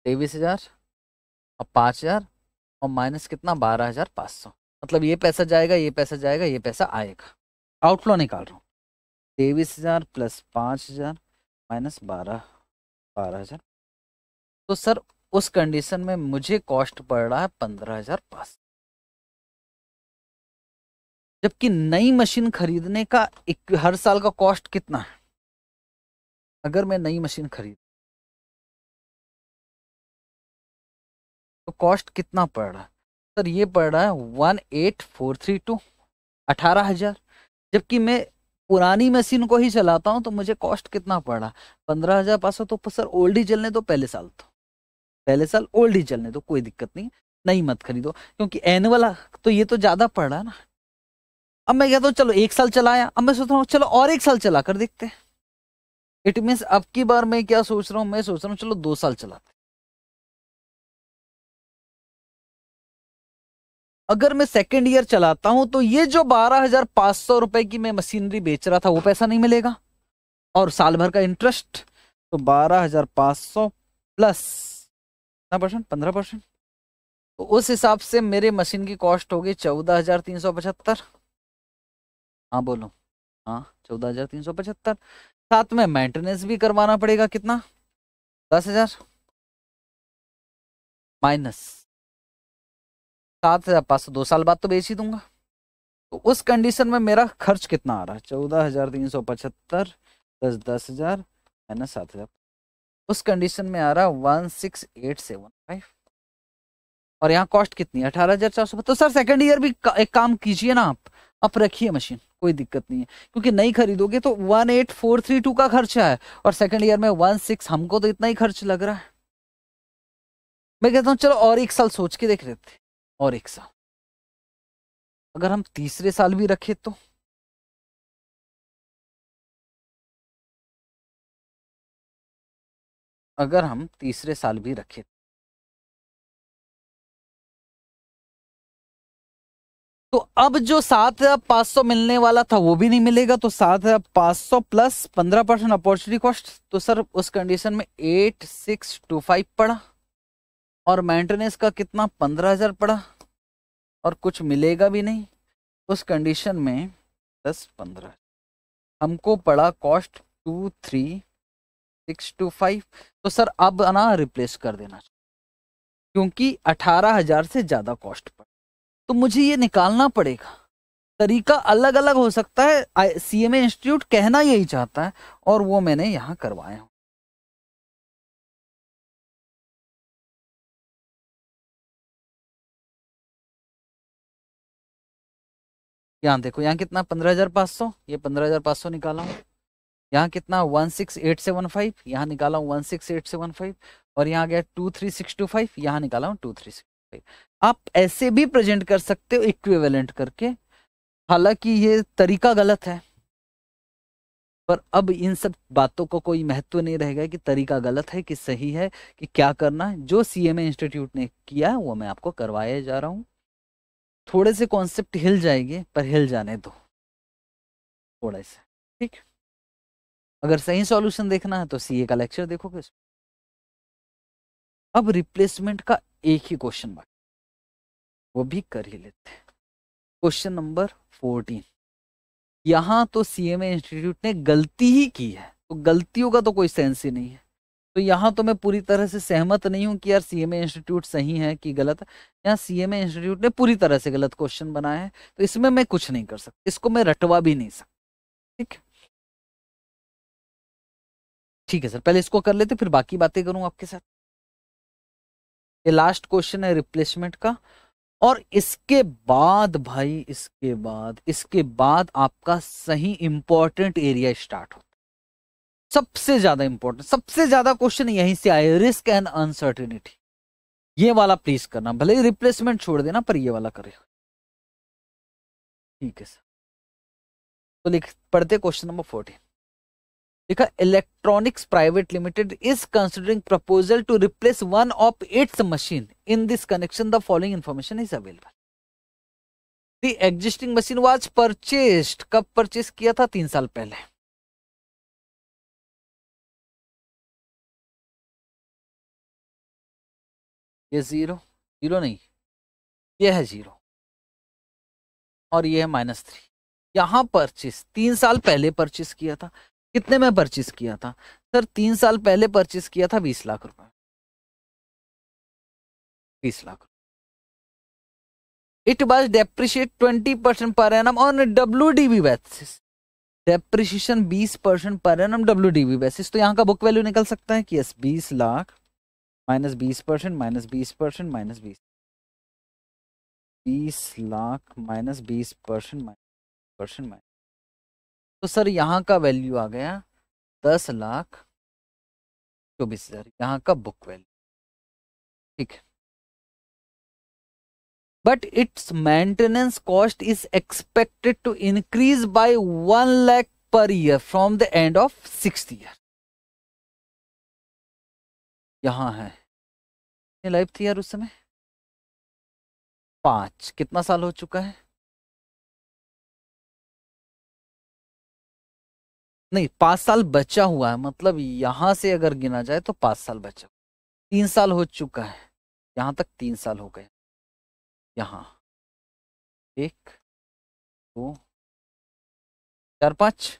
तेईस हज़ार और पाँच हज़ार और माइनस कितना बारह हज़ार पाँच सौ मतलब ये पैसा जाएगा ये पैसा जाएगा ये पैसा आएगा आउटफ्लो निकाल रहा हूँ तेईस हज़ार प्लस पाँच हज़ार माइनस बारह बारह हज़ार तो सर उस कंडीशन में मुझे कॉस्ट पड़ रहा है पंद्रह हज़ार पाँच जबकि नई मशीन खरीदने का एक हर साल का कॉस्ट कितना है अगर मैं नई मशीन खरीद तो कॉस्ट कितना पड़ रहा है सर ये पड़ रहा है one eight four three two अठारह हज़ार जबकि मैं पुरानी मशीन को ही चलाता हूँ तो मुझे कॉस्ट कितना पड़ रहा पंद्रह हज़ार पाँच सौ तो सर ओल्ड ही चलने दो पहले साल तो पहले साल ओल्ड ही चलने दो कोई दिक्कत नहीं नहीं मत खरीदो क्योंकि एनुअल तो ये तो ज़्यादा पड़ रहा ना अब मैं कहता हूँ चलो एक साल चलाया अब मैं सोच रहा हूँ चलो और एक साल चला कर देखते हैं इट मीन्स अब की बार मैं क्या सोच रहा हूँ मैं सोच रहा हूँ चलो दो साल चलाते अगर मैं सेकेंड ईयर चलाता हूं तो ये जो बारह हजार पाँच सौ रुपए की मैं मशीनरी बेच रहा था वो पैसा नहीं मिलेगा और साल भर का इंटरेस्ट तो बारह हजार पाँच सौ प्लस कितना परसेंट पंद्रह परसेंट तो उस हिसाब से मेरे मशीन की कॉस्ट होगी चौदह हजार तीन सौ पचहत्तर हाँ बोलो हाँ चौदह हजार तीन सौ पचहत्तर साथ में मेंटेनेंस भी करवाना पड़ेगा कितना दस हजार माइनस सात हजार पाँच सौ दो साल बाद तो बेच ही दूंगा तो उस कंडीशन में मेरा खर्च कितना आ रहा है चौदह हजार तीन सौ पचहत्तर प्लस दस हजार माइनस सात हजार उस कंडीशन में आ रहा one six eight seven five और यहाँ कॉस्ट कितनी है अठारह हजार चार सौ तो सर सेकंड ईयर भी का, एक काम कीजिए ना आप आप रखिए मशीन कोई दिक्कत नहीं है क्योंकि नहीं खरीदोगे तो one eight four three two का खर्चा है और सेकंड ईयर में वन सिक्स हमको तो इतना ही खर्च लग रहा है मैं कहता हूँ चलो और एक साल सोच के देख लेते और एक साल अगर हम तीसरे साल भी रखें तो अगर हम तीसरे साल भी रखें तो अब जो सात हजार पांच सौ मिलने वाला था वो भी नहीं मिलेगा तो सात हजार पांच सौ प्लस पंद्रह परसेंट अपॉर्चुनिटी कॉस्ट तो सर उस कंडीशन में एट सिक्स टू फाइव पड़ा और मेंटेनेंस का कितना पंद्रह हज़ार पड़ा और कुछ मिलेगा भी नहीं उस कंडीशन में दस पंद्रह हमको पड़ा cost two three six two five तो सर अब ना रिप्लेस कर देना क्योंकि अठारह हज़ार से ज़्यादा कॉस्ट पड़ा तो मुझे ये निकालना पड़ेगा तरीका अलग अलग हो सकता है सी एम इंस्टीट्यूट कहना यही चाहता है और वो मैंने यहाँ करवाया हूँ यहाँ देखो यहाँ कितना पंद्रह हजार पाँच सौ ये पंद्रह हजार पाँच सौ निकाला हूँ यहाँ कितना one six eight seven five यहाँ निकाला हूँ one six eight seven five और यहाँ गया two three six two five यहाँ निकाला हूँ टू थ्री सिक्स फाइव आप ऐसे भी प्रेजेंट कर सकते हो इक्विवेलेंट करके हालांकि ये तरीका गलत है पर अब इन सब बातों को कोई महत्व नहीं रहेगा कि तरीका गलत है कि सही है कि क्या करना है जो सीएमए इंस्टीट्यूट ने किया वो मैं आपको करवाया जा रहा हूँ थोड़े से कॉन्सेप्ट हिल जाएंगे पर हिल जाने दो थोड़ा सा ठीक अगर सही सॉल्यूशन देखना है तो सीए का लेक्चर देखोगे उसमें अब रिप्लेसमेंट का एक ही क्वेश्चन बाकी वो भी कर ही लेते हैं क्वेश्चन नंबर फोर्टीन यहां तो सीएमए इंस्टीट्यूट ने गलती ही की है तो गलतियों का तो कोई सेंस ही नहीं है तो यहाँ तो मैं पूरी तरह से सहमत नहीं हूँ कि यार सी इंस्टीट्यूट सही है कि गलत है यहाँ सी इंस्टीट्यूट ने पूरी तरह से गलत क्वेश्चन बनाया है तो इसमें मैं कुछ नहीं कर सकता इसको मैं रटवा भी नहीं सकता ठीक ठीक है सर पहले इसको कर लेते फिर बाकी बातें करूँ आपके साथ ये लास्ट क्वेश्चन है रिप्लेसमेंट का और इसके बाद भाई इसके बाद इसके बाद आपका सही इंपॉर्टेंट एरिया स्टार्ट हो सबसे ज्यादा इंपॉर्टेंट सबसे ज्यादा क्वेश्चन यहीं से आए रिस्क एंड अनसर्टिनिटी ये वाला प्लीज करना भले ही रिप्लेसमेंट छोड़ देना पर ये वाला करे ठीक है सर तो लिख पढ़ते क्वेश्चन नंबर फोर्टीन लिखा electronics private limited is considering proposal to replace one of its machine in this connection the following information is available existing machine was purchased कब परचेस किया था तीन साल पहले ये ज़ीरो ज़ीरो नहीं ये है ज़ीरो और ये है माइनस थ्री यहाँ परचेस तीन साल पहले परचेस किया था कितने में परचेस किया था सर तीन साल पहले परचेस किया था बीस लाख रुपए बीस lakh it was depreciate twenty percent per M on W D V basis depreciation बीस परसेंट per M W D V basis तो यहाँ का बुक वैल्यू निकल सकता है कि यस बीस लाख माइनस बीस परसेंट माइनस बीस परसेंट माइनस बीस बीस लाख माइनस बीस परसेंट माइनस परसेंट माइनस तो सर यहाँ का वैल्यू आ गया दस लाख चौबीस हज़ार यहाँ का बुक वैल्यू ठीक है but its maintenance cost is expected to increase by one lakh per year from the end of six year यहाँ है कितनी लाइफ थी यार उस समय पाँच कितना साल हो चुका है नहीं पाँच साल बचा हुआ है मतलब यहाँ से अगर गिना जाए तो पाँच साल बचा तीन साल हो चुका है यहाँ तक तीन साल हो गए यहाँ एक दो चार पाँच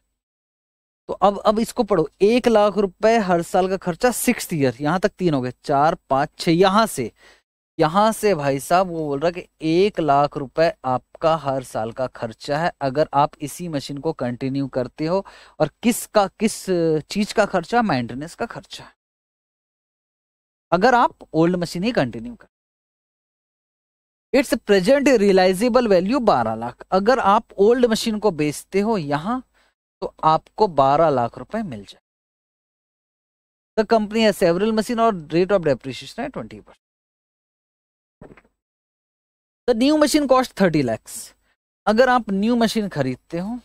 तो अब अब इसको पढ़ो एक लाख रुपए हर साल का खर्चा सिक्स ईयर यहां तक तीन हो गए चार पांच छह यहां से यहां से भाई साहब वो बोल रहा कि एक लाख रुपए आपका हर साल का खर्चा है अगर आप इसी मशीन को कंटिन्यू करते हो और किसका किस चीज का खर्चा मेंटेनेंस का खर्चा अगर आप ओल्ड मशीन ही कंटिन्यू कर its present realisable value 12 lakh अगर आप ओल्ड मशीन को बेचते हो यहां तो आपको 12 लाख रुपए मिल जाए द कंपनी है सेवरल मशीन और रेट ऑफ डेप्रिशिएशन है twenty percent the new machine cost thirty lakhs अगर आप न्यू मशीन खरीदते हो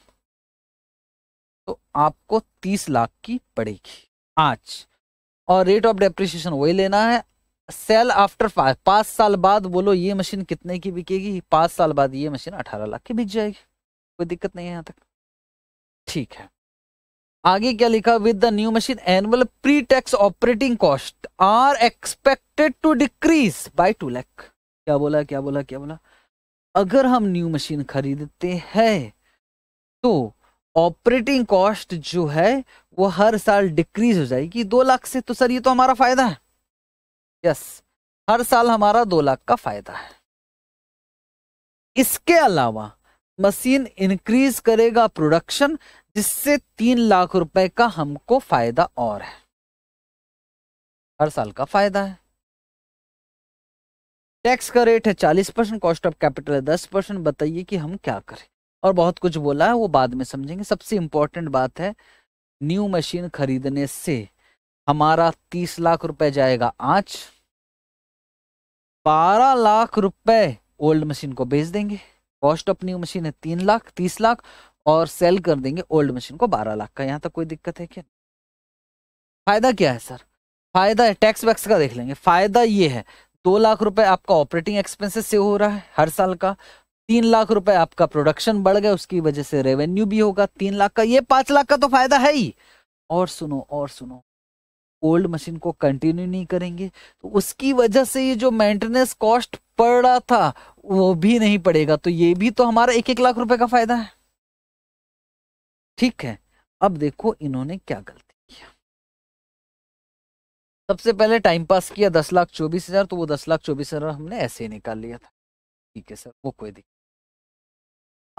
तो आपको 30 लाख की पड़ेगी आज और रेट ऑफ डेप्रिशिएशन वही लेना है सेल आफ्टर फाइव पांच साल बाद बोलो ये मशीन कितने की बिकेगी पांच साल बाद ये मशीन अठारह लाख की बिक जाएगी कोई दिक्कत नहीं है यहाँ तक ठीक है आगे क्या लिखा with the new machine annual pre tax operating cost are expected to decrease by two lakh क्या बोला क्या बोला क्या बोला अगर हम न्यू मशीन खरीदते हैं तो ऑपरेटिंग कॉस्ट जो है वो हर साल डिक्रीज हो जाएगी दो लाख से तो सर ये तो हमारा फायदा है यस हर साल हमारा दो लाख का फायदा है इसके अलावा मशीन इंक्रीज करेगा प्रोडक्शन जिससे तीन लाख रुपए का हमको फायदा और है हर साल का फायदा है टैक्स का रेट है चालीस परसेंट कॉस्ट ऑफ कैपिटल है दस परसेंट बताइए कि हम क्या करें और बहुत कुछ बोला है वो बाद में समझेंगे सबसे इंपॉर्टेंट बात है न्यू मशीन खरीदने से हमारा तीस लाख रुपए जाएगा आज बारह लाख रुपए ओल्ड मशीन को बेच देंगे कॉस्ट ऑफ न्यू मशीन है तीन लाख तीस लाख और सेल कर देंगे ओल्ड मशीन को बारह लाख का यहाँ तक कोई दिक्कत है क्या फायदा क्या है सर फायदा है टैक्स वैक्स का देख लेंगे फायदा ये है दो लाख रुपए आपका ऑपरेटिंग एक्सपेंसेस सेव हो रहा है हर साल का तीन लाख रुपए आपका प्रोडक्शन बढ़ गया उसकी वजह से रेवेन्यू भी होगा तीन लाख का ये पांच लाख का तो फायदा है ही और सुनो और सुनो ओल्ड मशीन को कंटिन्यू नहीं करेंगे तो उसकी वजह से ये जो मेंटेनेंस कॉस्ट पड़ रहा था वो भी नहीं पड़ेगा तो ये भी तो हमारा एक एक लाख रुपए का फायदा है ठीक है अब देखो इन्होंने क्या गलती किया सबसे पहले टाइम पास किया दस लाख चौबीस हजार तो वो दस लाख चौबीस हजार हमने ऐसे ही निकाल लिया था ठीक है सर वो कोई दिक्कत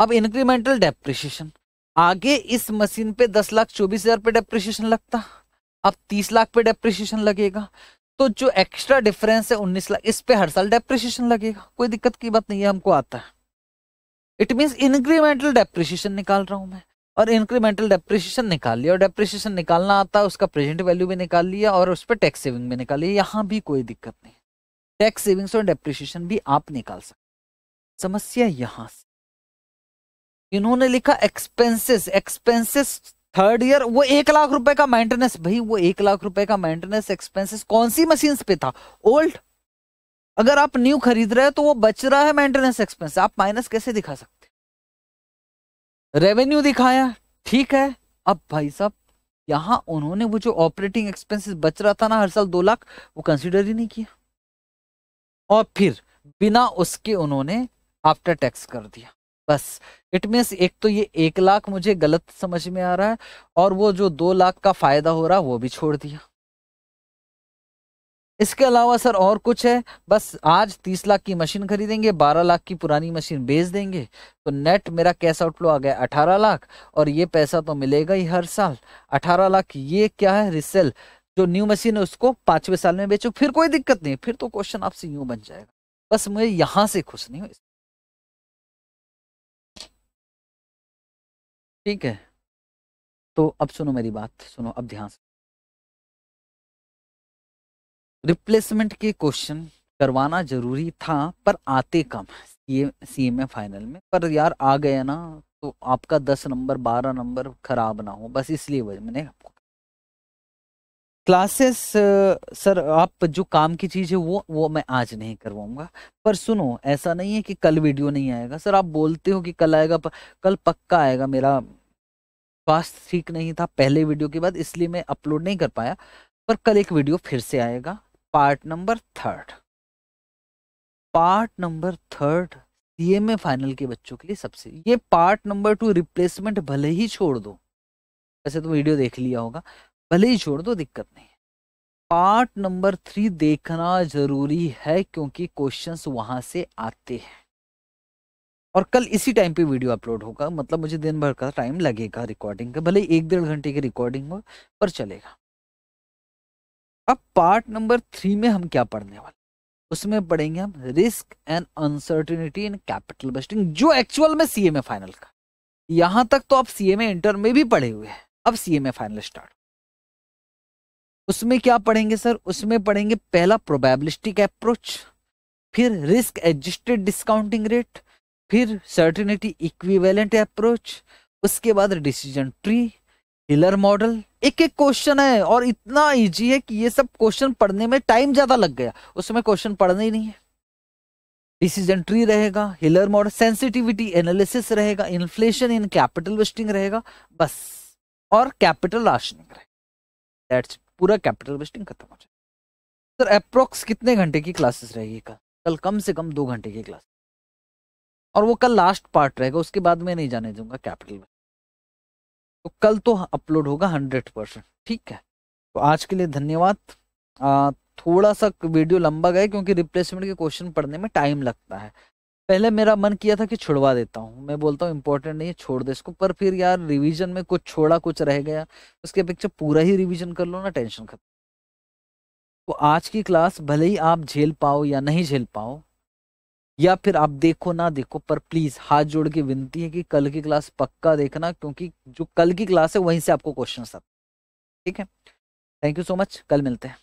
अब इंक्रीमेंटल डेप्रिशिएशन आगे इस मशीन पे दस लाख चौबीस हजार पे डेप्रिशिएशन लगता अब तीस लाख पे डेप्रिसिएशन लगेगा तो जो एक्स्ट्रा डिफरेंस है उन्नीस लाख इस पे हर साल डेप्रिसिएशन लगेगा कोई दिक्कत की बात नहीं है हमको आता है इट मीन्स इंक्रीमेंटल डेप्रिसिएशन निकाल रहा हूं मैं और इंक्रीमेंटल डेप्रिसिएशन निकाल लिया और डेप्रिसिएशन निकालना आता है उसका प्रेजेंट वैल्यू भी निकाल लिया और उस पर टैक्स सेविंग भी निकाल लिया यहाँ भी कोई दिक्कत नहीं टैक्स सेविंग्स और डेप्रिसिएशन भी आप निकाल सकते समस्या यहाँ से इन्होंने लिखा एक्सपेंसेस एक्सपेंसेस थर्ड ईयर वो एक लाख रुपए का मेंटेनेंस भाई वो एक लाख रुपए का मेंटेनेंस एक्सपेंसेस कौन सी मशीन पे था ओल्ड अगर आप न्यू खरीद रहे हो तो वो बच रहा है मेंटेनेंस एक्सपेंस आप माइनस कैसे दिखा सकते रेवेन्यू दिखाया ठीक है अब भाई साहब यहां उन्होंने वो जो ऑपरेटिंग एक्सपेंसेस बच रहा था ना हर साल दो लाख वो कंसिडर ही नहीं किया और फिर बिना उसके उन्होंने आफ्टर टैक्स कर दिया बस इट मीन्स एक तो ये एक लाख मुझे गलत समझ में आ रहा है और वो जो दो लाख का फायदा हो रहा वो भी छोड़ दिया इसके अलावा सर और कुछ है बस आज तीस लाख की मशीन खरीदेंगे बारह लाख की पुरानी मशीन बेच देंगे तो नेट मेरा कैश आउटफ्लो आ गया अठारह लाख और ये पैसा तो मिलेगा ही हर साल अठारह लाख ये क्या है रिसेल जो न्यू मशीन है उसको पांचवें साल में बेचो फिर कोई दिक्कत नहीं फिर तो क्वेश्चन आपसे यूं बन जाएगा बस मुझे यहाँ से खुश नहीं हूं ठीक है तो अब सुनो मेरी बात सुनो अब ध्यान से रिप्लेसमेंट के क्वेश्चन करवाना जरूरी था पर आते कम सी एम में फाइनल में पर यार आ गए ना तो आपका दस नंबर बारह नंबर खराब ना हो बस इसलिए मैंने आपको क्लासेस सर uh, आप जो काम की चीज़ है वो वो मैं आज नहीं करवाऊंगा पर सुनो ऐसा नहीं है कि कल वीडियो नहीं आएगा सर आप बोलते हो कि कल आएगा कल पक्का आएगा मेरा स्वास्थ्य ठीक नहीं था पहले वीडियो के बाद इसलिए मैं अपलोड नहीं कर पाया पर कल एक वीडियो फिर से आएगा part number third part number third CMA final के बच्चों के लिए सबसे ये पार्ट नंबर टू रिप्लेसमेंट भले ही छोड़ दो वैसे तो वीडियो देख लिया होगा भले ही छोड़ दो दिक्कत नहीं पार्ट नंबर थ्री देखना जरूरी है क्योंकि क्वेश्चंस वहां से आते हैं और कल इसी टाइम पे वीडियो अपलोड होगा मतलब मुझे दिन भर का टाइम लगेगा रिकॉर्डिंग का भले ही एक डेढ़ घंटे की रिकॉर्डिंग हो पर चलेगा अब पार्ट नंबर थ्री में हम क्या पढ़ने वाले उसमें पढ़ेंगे हम risk and uncertainty in capital budgeting जो एक्चुअल में सीएमए फाइनल का यहां तक तो आप सीएमए इंटर में भी पढ़े हुए हैं अब सीएमए फाइनल स्टार्ट उसमें क्या पढ़ेंगे सर उसमें पढ़ेंगे पहला प्रोबेबलिस्टिक अप्रोच फिर रिस्क एडजस्टेड डिस्काउंटिंग रेट फिर सर्टिनिटी इक्विवेलेंट अप्रोच उसके बाद डिसीजन ट्री हिलर मॉडल एक एक क्वेश्चन है और इतना इजी है कि ये सब क्वेश्चन पढ़ने में टाइम ज्यादा लग गया उसमें क्वेश्चन पढ़ना ही नहीं है डिसीजन ट्री रहेगा हिलर मॉडल सेंसिटिविटी एनालिसिस रहेगा इन्फ्लेशन इन कैपिटल वेस्टिंग रहेगा बस और कैपिटल राशनिंग रहेगा दैट्स पूरा कैपिटल वेस्टिंग खत्म हो जाए सर अप्रोक्स कितने घंटे की क्लासेस रहेगी कल कल कम से कम दो घंटे की क्लास और वो कल लास्ट पार्ट रहेगा उसके बाद मैं नहीं जाने दूंगा कैपिटल तो कल तो अपलोड होगा हंड्रेड परसेंट ठीक है तो आज के लिए धन्यवाद आ, थोड़ा सा वीडियो लंबा गया क्योंकि रिप्लेसमेंट के क्वेश्चन पढ़ने में टाइम लगता है पहले मेरा मन किया था कि छुड़वा देता हूँ मैं बोलता हूँ इंपॉर्टेंट नहीं है छोड़ दे इसको पर फिर यार रिवीजन में कुछ छोड़ा कुछ रह गया उसके अपेक्षा पूरा ही रिवीजन कर लो ना टेंशन खत्म तो आज की क्लास भले ही आप झेल पाओ या नहीं झेल पाओ या फिर आप देखो ना देखो पर प्लीज हाथ जोड़ के विनती है कि कल की क्लास पक्का देखना क्योंकि जो कल की क्लास है वहीं से आपको क्वेश्चन आते ठीक है थैंक यू सो मच कल मिलते हैं